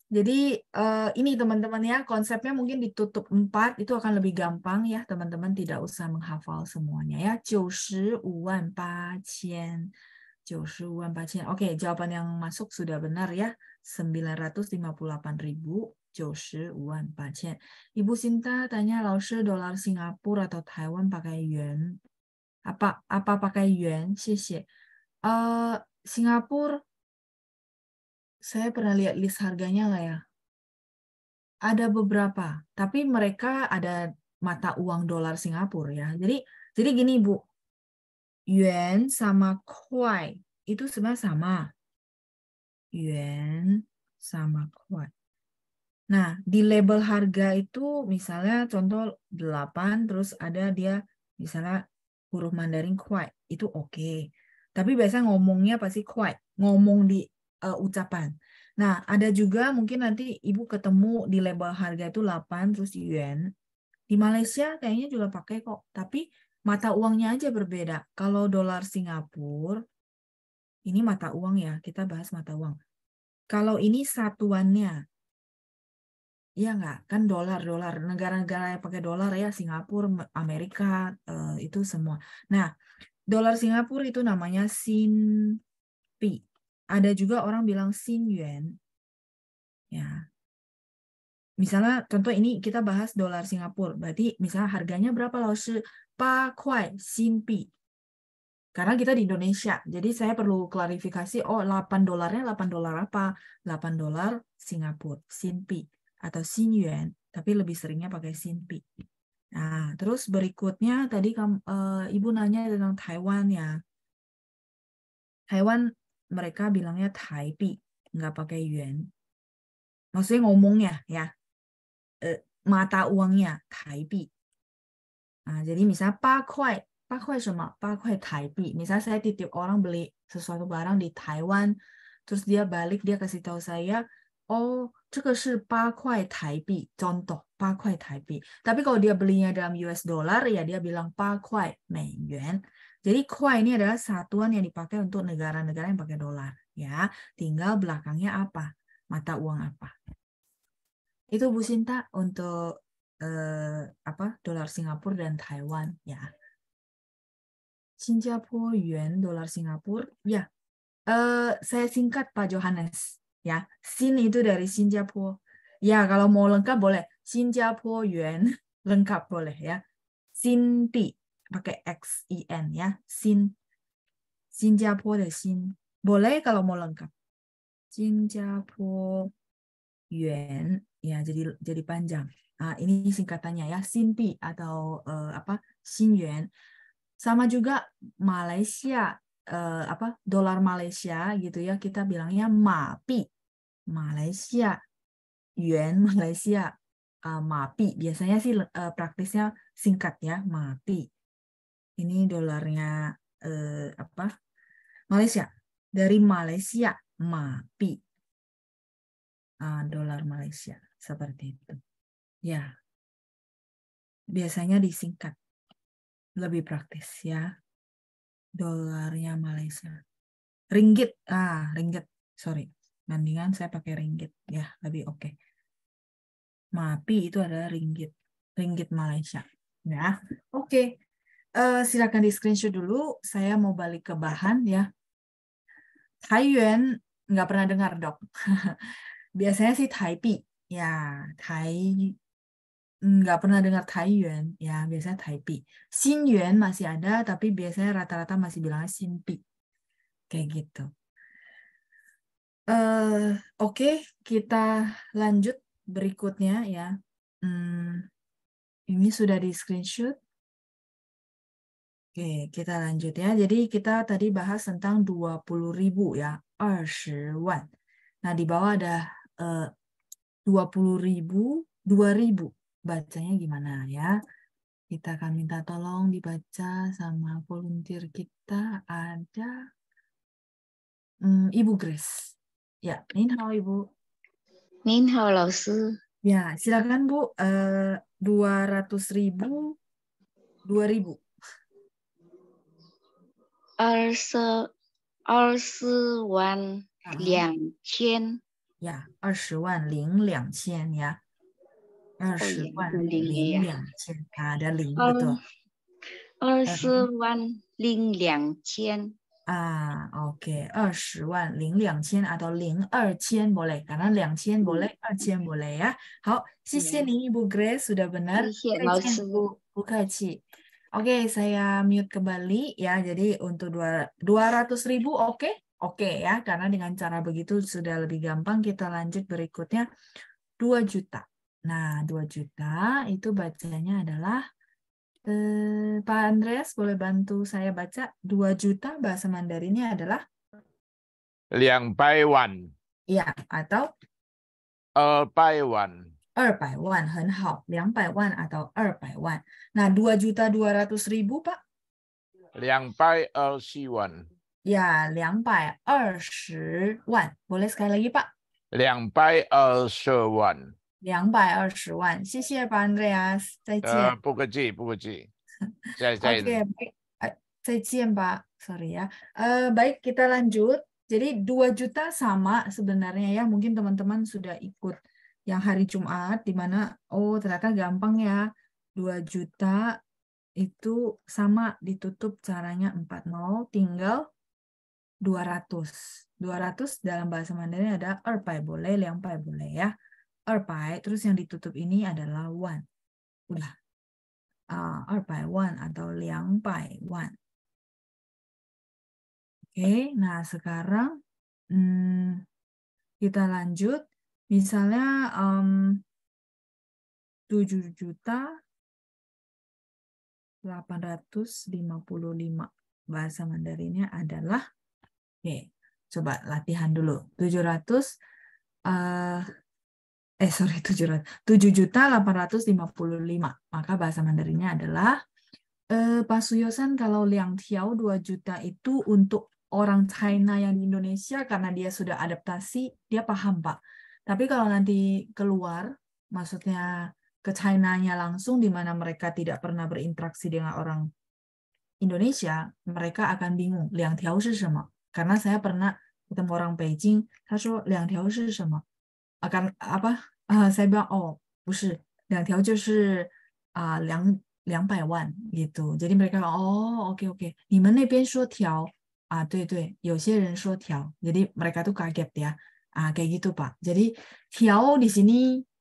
Jadi uh, ini teman-teman ya konsepnya mungkin ditutup empat itu akan lebih gampang ya teman-teman tidak usah menghafal semuanya ya. 95,000. 95,000. Oke, okay, jawaban yang masuk sudah benar ya. 958.000 95 Ibu Sinta tanya Laoshi dolar Singapura atau Taiwan pakai yuan? Apa apa pakai yuan? Terima kasih. Uh, Singapura saya pernah lihat list harganya nggak ya? Ada beberapa, tapi mereka ada mata uang dolar Singapura ya. Jadi jadi gini Bu, yuan sama kuai itu sebenarnya sama. Yuan sama kuai. Nah, di label harga itu misalnya contoh 8 terus ada dia misalnya huruf Mandarin kuai, itu oke. Okay. Tapi biasanya ngomongnya pasti kuai. Ngomong di uh, ucapan. Nah, ada juga mungkin nanti ibu ketemu di label harga itu 8 terus yuan. Di Malaysia kayaknya juga pakai kok, tapi mata uangnya aja berbeda. Kalau dolar Singapura, ini mata uang ya, kita bahas mata uang. Kalau ini satuannya, ya nggak? Kan dolar-dolar. Negara-negara yang pakai dolar ya, Singapura, Amerika, eh, itu semua. Nah, dolar Singapura itu namanya Sinpi. Ada juga orang bilang Xin Yuan. Ya. Misalnya contoh ini kita bahas dolar Singapura. Berarti misalnya harganya berapa lao shi? Pa kuai xin pi. Karena kita di Indonesia. Jadi saya perlu klarifikasi oh 8 dolarnya 8 dolar apa? 8 dolar Singapura, xin pi atau xin yuan, tapi lebih seringnya pakai xin pi. Nah, terus berikutnya tadi kamu, uh, eh, Ibu nanya tentang Taiwan ya. Taiwan mereka bilangnya Taipi, nggak pakai yuan. Maksudnya ngomongnya ya, e, mata uangnya Taipi. Nah, jadi misal pakai, pakai sama pakai Taipi. misal saya titip orang beli sesuatu barang di Taiwan, terus dia balik dia kasih tahu saya, oh, oh, 这个是八块台币, contoh, 八块台币. Tapi kalau dia belinya dalam US dollar, ya dia bilang Yuan. Jadi kwa ini adalah satuan yang dipakai untuk negara-negara yang pakai dolar, ya. Tinggal belakangnya apa? Mata uang apa? Itu Bu Sinta untuk eh, apa? Dolar Singapura dan Taiwan, ya. Singapura yuan dolar Singapura, ya. Eh, saya singkat Pak Johannes, ya. Sin itu dari Singapura. Ya, kalau mau lengkap boleh. Singapura yuan lengkap boleh ya. Sinti pakai X I N ya. Sin Singapura de Sin. Boleh kalau mau lengkap. Singapura Yuan ya jadi jadi panjang. Nah, ini singkatannya ya Pi atau uh, apa Sin Yuan. Sama juga Malaysia uh, apa dolar Malaysia gitu ya kita bilangnya mapi Malaysia yuan Malaysia uh, ah, mapi biasanya sih uh, praktisnya singkat ya mapi ini dolarnya eh, apa Malaysia dari Malaysia mapi ah, dolar Malaysia
seperti itu ya biasanya disingkat
lebih praktis ya dolarnya Malaysia ringgit ah ringgit sorry mendingan saya pakai ringgit ya lebih oke okay. mapi itu adalah ringgit ringgit Malaysia ya oke okay. Uh, silakan di screenshot dulu. Saya mau balik ke bahan ya. Taiyuan nggak pernah dengar dok. Biasanya sih Taipei ya. Tai nggak pernah dengar Taiyuan ya. Biasanya Xin Xinyuan masih ada tapi biasanya rata-rata masih bilangnya Xinpi. Kayak gitu. Uh, Oke, okay, kita lanjut berikutnya ya. Hmm, ini sudah di screenshot. Oke, kita lanjut ya. Jadi kita tadi bahas tentang 20 ribu ya, 20 wan. Nah, di bawah ada eh, uh, 20 ribu, 2 ribu. Bacanya gimana ya? Kita akan minta tolong dibaca sama volunteer kita ada um, Ibu Grace. Ya, Nin Hao Ibu. Nin Hao Lao Ya, silakan Bu. Uh, eh, 200 ribu, 2 ribu.
二十二十万两
千呀，二十万零两千呀，二十万零两千啊，的零好多。二十万零两千啊，OK，二十万零两千啊，到零二千不嘞，到那两千不嘞，二千不嘞呀。好，谢谢您，不客气，sudah benar，老祖不客气。Oke, saya mute kembali ya. Jadi untuk 200 ribu oke? Okay? Oke okay, ya, karena dengan cara begitu sudah lebih gampang kita lanjut berikutnya 2 juta. Nah, 2 juta itu bacanya adalah eh, Pak Andreas boleh bantu saya baca 2 juta bahasa Mandarinnya adalah
Liang Pai Wan.
Ya, atau
al eh, Pai
Wan. 二百万很好，两百万 dua juta dua ratus ribu pak? sekali lagi, Pak? Pak Andreas. 再见。Uh, 不客气,不客气。再见。Oke, okay, baik. Sorry ya. baik, kita lanjut. Jadi dua juta sama sebenarnya ya. Mungkin teman-teman sudah ikut yang hari Jumat di mana oh ternyata gampang ya 2 juta itu sama ditutup caranya 40 tinggal 200. 200 dalam bahasa Mandarin ada erpai boleh, liangpai boleh ya. Erpai terus yang ditutup ini adalah wan. Udah. Uh, erpai wan atau liang pai wan. Oke, okay, nah sekarang hmm, kita lanjut Misalnya um,
7 juta
855 bahasa Mandarinnya adalah oke okay, coba latihan dulu 700 uh, eh, eh sorry 700 7 juta 855 maka bahasa Mandarinnya adalah eh, Pak Suyosan kalau liang tiao 2 juta itu untuk orang China yang di Indonesia karena dia sudah adaptasi dia paham Pak tapi kalau nanti keluar, maksudnya ke China-nya langsung di mana mereka tidak pernah berinteraksi dengan orang Indonesia, mereka akan bingung, liang tiao shi shema. Karena saya pernah ketemu orang Beijing, shema? Akan apa? Uh, saya bilang, oh, bukan, liang tiao ah, wan, gitu. Jadi mereka oh oke okay, oke. Okay. Ah, Jadi mereka tuh kaget ya ah kayak gitu Pak. Jadi Xiao di sini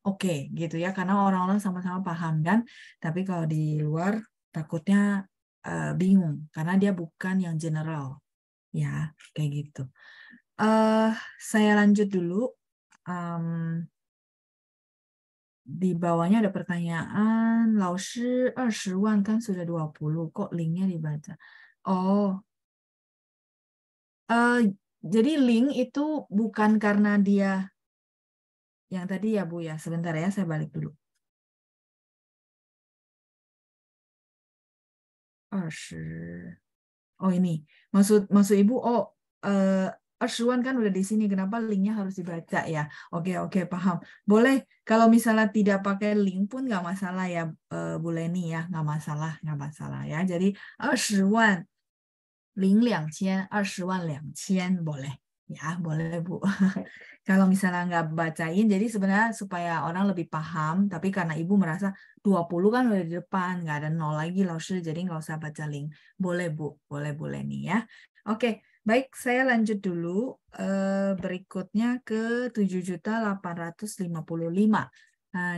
oke okay, gitu ya karena orang-orang sama-sama paham kan. Tapi kalau di luar takutnya uh, bingung karena dia bukan yang general ya kayak gitu. Uh, saya lanjut dulu. Um, di bawahnya ada pertanyaan, Laoshi 20 er, wan kan sudah 20, kok linknya dibaca? Oh, uh, jadi link itu bukan karena dia yang tadi ya Bu ya.
Sebentar ya, saya balik dulu.
20. Oh ini. Maksud maksud Ibu oh eh, kan udah di sini, kenapa linknya harus dibaca ya? Oke oke paham. Boleh kalau misalnya tidak pakai link pun nggak masalah ya, eh, Bu Leni ya, nggak masalah nggak masalah ya. Jadi Ashwan 零两千二十万两千 lima ya boleh bu kalau misalnya nggak bacain jadi sebenarnya supaya orang lebih paham tapi karena ibu merasa 20 kan udah di depan nggak ada nol lagi sih jadi nggak usah baca link boleh bu boleh boleh nih ya oke baik saya lanjut dulu berikutnya ke tujuh juta delapan ratus lima puluh lima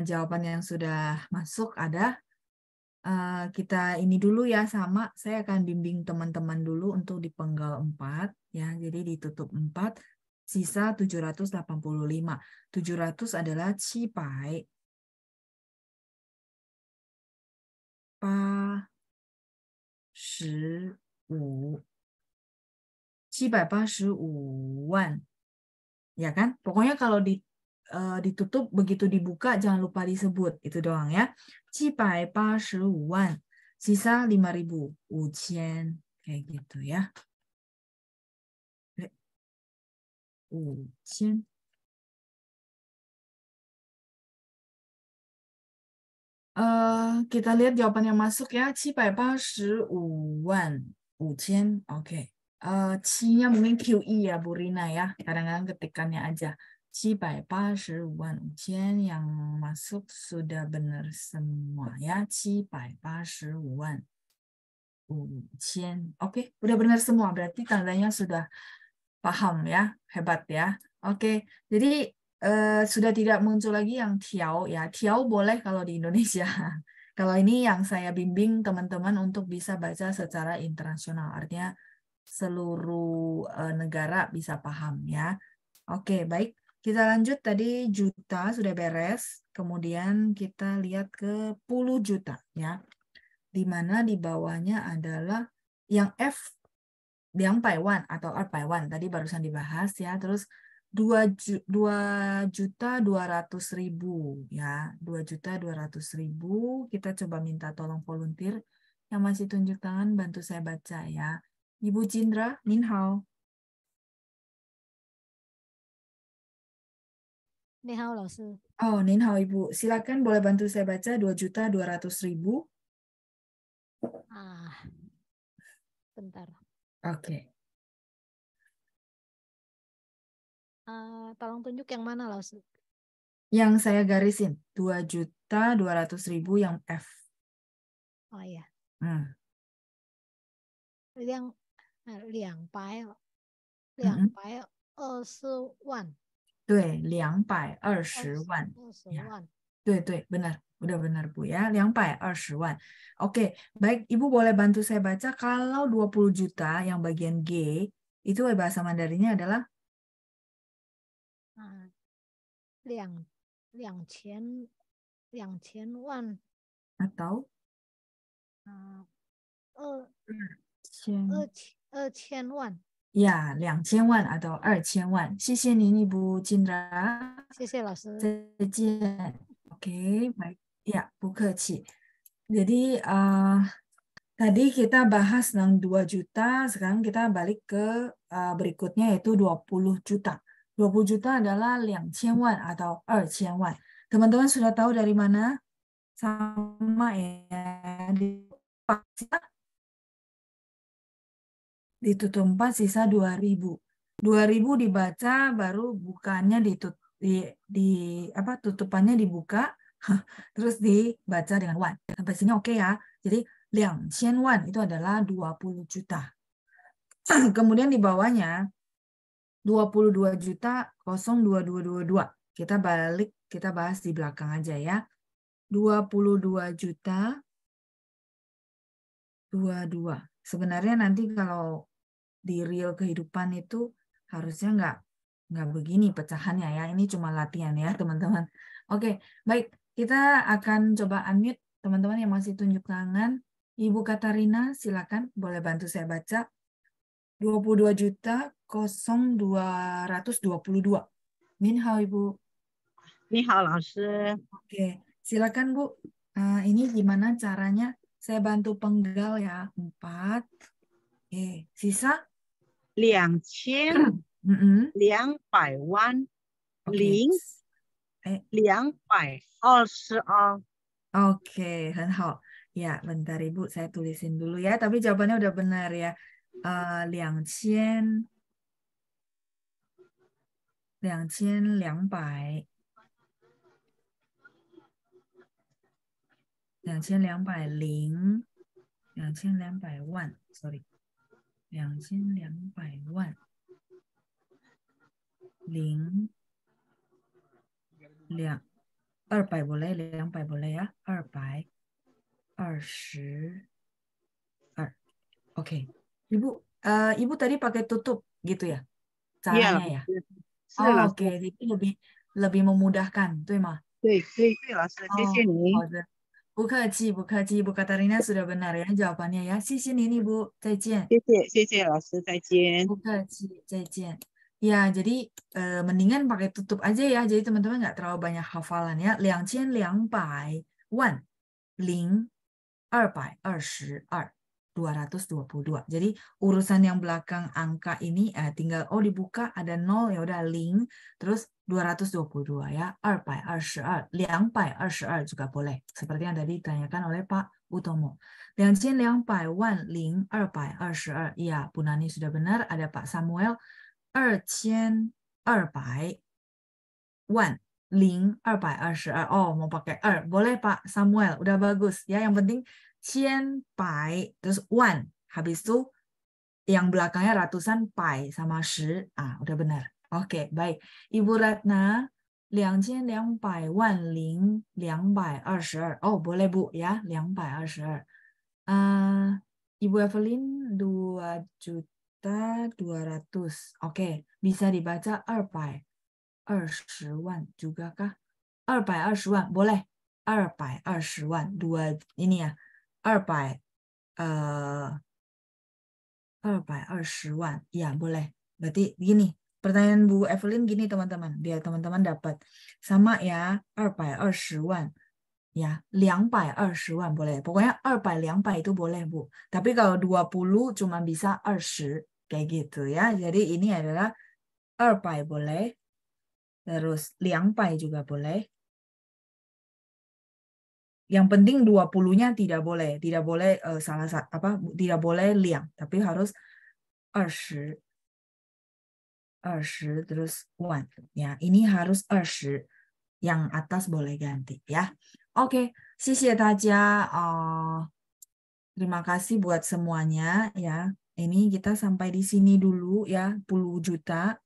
jawaban yang sudah masuk ada Eh, kita ini dulu ya sama saya akan bimbing teman-teman dulu untuk di penggal 4 ya. Jadi ditutup 4 sisa 785. 700 adalah cipai.
Pa shi wu. 785
wan. Ya kan? Pokoknya kalau di, eh, ditutup begitu dibuka jangan lupa disebut. Itu doang ya. 七百八十五万, sisa lima ribu, ujian kayak gitu ya.
Ujian.
Uh, kita lihat jawaban yang masuk ya, 785 ujian, oke. Okay. Uh, C-nya mungkin QE ya, Bu Rina ya, kadang-kadang ketikannya aja. 785.000 yang masuk sudah benar semua ya. 785.000. Oke, okay, udah benar semua. Berarti tandanya sudah paham ya. Hebat ya. Oke, okay, jadi uh, sudah tidak muncul lagi yang tiao ya. Tiao boleh kalau di Indonesia. kalau ini yang saya bimbing teman-teman untuk bisa baca secara internasional. Artinya seluruh uh, negara bisa paham ya. Oke, okay, baik. Kita lanjut tadi juta sudah beres, kemudian kita lihat ke puluh juta ya. Di mana di bawahnya adalah yang F yang Paiwan atau R Paiwan tadi barusan dibahas ya. Terus dua juta dua ratus ribu ya. dua juta dua ratus ribu. Kita coba minta tolong volunteer yang masih tunjuk tangan bantu saya baca ya. Ibu Cindra, minhao
你好，老师。Oh, Nin Hao Ibu. Silakan boleh bantu saya baca 2.200.000. Ah. Bentar. Oke. Okay. Uh, tolong tunjuk yang mana, Laos? Yang saya garisin, 2.200.000 yang F. Oh iya. Hmm. Liang, eh, liang pai, liang pai, mm -hmm. 二十万。
对两百二十万 ya benar udah benar Bu ya 220万 oke baik Ibu boleh bantu saya baca kalau 20 juta yang bagian G itu bahasa Mandarinnya adalah
两两千两千万 atau
Ya, 两千万 atau oke baik. Ya, bu Jadi uh, tadi kita bahas tentang 2 juta, sekarang kita balik ke ah, berikutnya yaitu 20 juta. 20 juta adalah 2000 wan atau 2000 er wan. Teman-teman sudah tahu dari mana? Sama ya. Di ditutup 4 sisa 2000. 2000 dibaca baru bukanya ditutup di, di apa tutupannya dibuka terus dibaca dengan wan. Sampai sini oke okay ya. Jadi liang xian wan itu adalah 20 juta. Kemudian di bawahnya 22 juta 02222. Kita balik kita bahas di belakang aja ya. 22 juta 22 sebenarnya nanti kalau di real kehidupan itu harusnya nggak nggak begini pecahannya ya. Ini cuma latihan ya teman-teman. Oke, baik. Kita akan coba unmute teman-teman yang masih tunjuk tangan. Ibu Katarina, silakan boleh bantu saya baca. 22 juta 0222. Min hao, Ibu. Min hao, Oke, silakan Bu. Eh, ini gimana caranya saya bantu penggal ya. Empat. Oke, sisa? Liang qian. Liang pai wan. Ling. Eh. Liang pai. Oke, okay, Ya, bentar Ibu, saya tulisin dulu ya. Tapi jawabannya udah benar ya. Uh, liang qian. Liang qian, liang pai. 两千两百零两千两百万，sorry，两千两百万零两二百不累，两百不累啊，二百二十二，OK，ibu ibu tadi pakai tutup gitu ya caranya ya? Oh, Oke, okay. jadi lebih lebih memudahkan, 对吗？对，可以，对，老师，谢谢你。好的。Iya 客气，不客气，Bu Katarina sudah benar ya jawabannya ya. Sisi nih Bu, zaijian. Sisi, sisi, zaijian. Ya, jadi e, mendingan pakai tutup aja ya. Jadi teman-teman nggak terlalu banyak hafalan ya. Liang cian liang bai, wan, ling, er bai, er shi, er. 222. Jadi urusan yang belakang angka ini eh, tinggal oh dibuka ada 0 ya udah link terus 222 ya. 222, 222 juga boleh. Seperti yang tadi ditanyakan oleh Pak Utomo. 2200 wan Iya, Bu Nani sudah benar, ada Pak Samuel 2200 0222. Oh, mau pakai er. Boleh Pak Samuel, udah bagus. Ya, yang penting terus one habis itu yang belakangnya ratusan pai sama shi ah udah benar oke okay, baik ibu Ratna 2200 oh boleh bu ya 222 uh, ibu Evelyn dua juta dua ratus oke okay, bisa dibaca 220 ribu juga kah 220 ribu boleh 220 dua ini ya 二百呃二百二十 one ya boleh berarti gini pertanyaan Bu Evelyn gini teman-teman biar teman-teman dapat sama ya, ya 二百二十万 ya, 220 boleh. Pokoknya 200 200 itu boleh, Bu. Tapi kalau 20 cuma bisa 20 kayak gitu ya. Jadi ini adalah 200 boleh. Terus 200 juga boleh yang penting 20-nya tidak boleh, tidak boleh uh, salah apa tidak boleh liang, tapi harus 20. 20 terus one. Ya, ini harus 20. Yang atas boleh ganti ya. Oke, okay, saja uh, terima kasih buat semuanya ya. Ini kita sampai di sini dulu ya, puluh juta.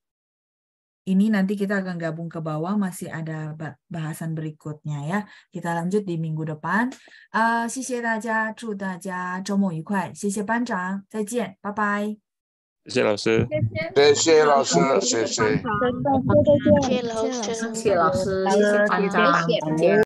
Ini nanti kita akan gabung ke bawah masih ada bahasan berikutnya ya. Kita lanjut di minggu depan. Uh, 谢谢大家，祝大家周末愉快。谢谢班长，再见，拜拜。
谢谢老师，谢谢老师，谢谢。谢谢老师，谢谢老师，谢谢班长。